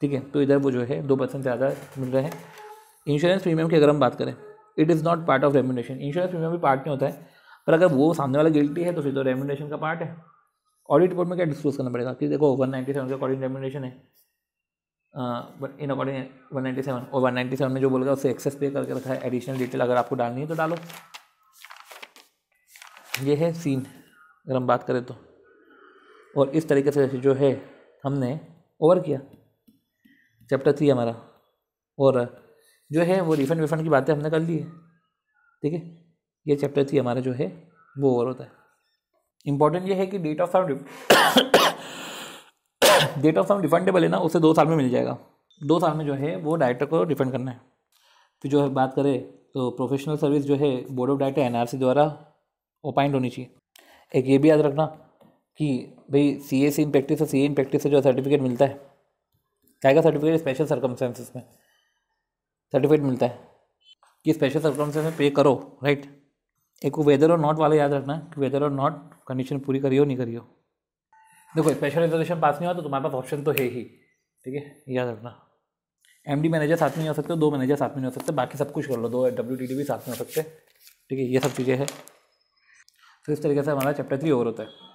ठीक है तो इधर वो जो है दो परसेंट ज़्यादा मिल रहे हैं इंश्योरेंस प्रीमियम की अगर हम बात करें it is not part of remuneration insurance premium भी पार्ट नहीं होता है पर अगर वो सामने वाला गिल्टी है तो फिर तो रेमुनेशन का पार्ट है ऑडिट रिपोर्ट में क्या डिस्क्लोज करना पड़ेगा कि देखो वन नाइन्टी सेवन के अकॉर्डिंग रेमुनेशन है इन वन नाइन्टी सेवन और वन नाइन्टी सेवन में जो बोल गया उससे एक्सेस पे करके रखा है एडिशनल डिटेल अगर आपको डालनी है तो डालो ये है सीन अगर हम बात करें तो और इस तरीके से जो है हमने ओवर किया चैप्टर थ्री हमारा और जो है वो रिफंड विफंड की बातें हमने कर ली है ठीक है ये चैप्टर थ्री हमारा जो है वो ओवर होता है इम्पॉर्टेंट ये है कि date of found date of sum refundable है ना उसे दो साल में मिल जाएगा दो साल में जो है वो डायरेक्टर को रिफंड करना है फिर जो है बात करें तो प्रोफेशनल सर्विस जो है बोर्ड ऑफ डायरेक्टर एन द्वारा ओपाइंड होनी चाहिए एक ये भी याद रखना कि भाई सी ए सी इन प्रैक्टिस से सी ए इन प्रैक्टिस से जो सर्टिफिकेट मिलता है क्या का सर्टिफिकेट स्पेशल सर्कमस्टेंसेस में सर्टिफिकेट मिलता है कि स्पेशल सर्कमस्टेंस में पे करो राइट एक वेदर और नॉट वाला याद रखना कि वेदर और नॉट कंडीशन पूरी करियो नहीं करियो देखो स्पेशल रिजर्वेशन पास नहीं हुआ तो तुम्हारे पास ऑप्शन तो है ही ठीक है याद रखना एम डी मैनेजर साथ में हो सकते दो मैनेजर साथ में नहीं हो सकते बाकी सब कुछ कर लो दो डब्ल्यू टी डी भी साथ में हो सकते ठीक है ये सब चीज़ें हैं तो इस तरीके से हमारा चैप्टर थ्री ओवर होता है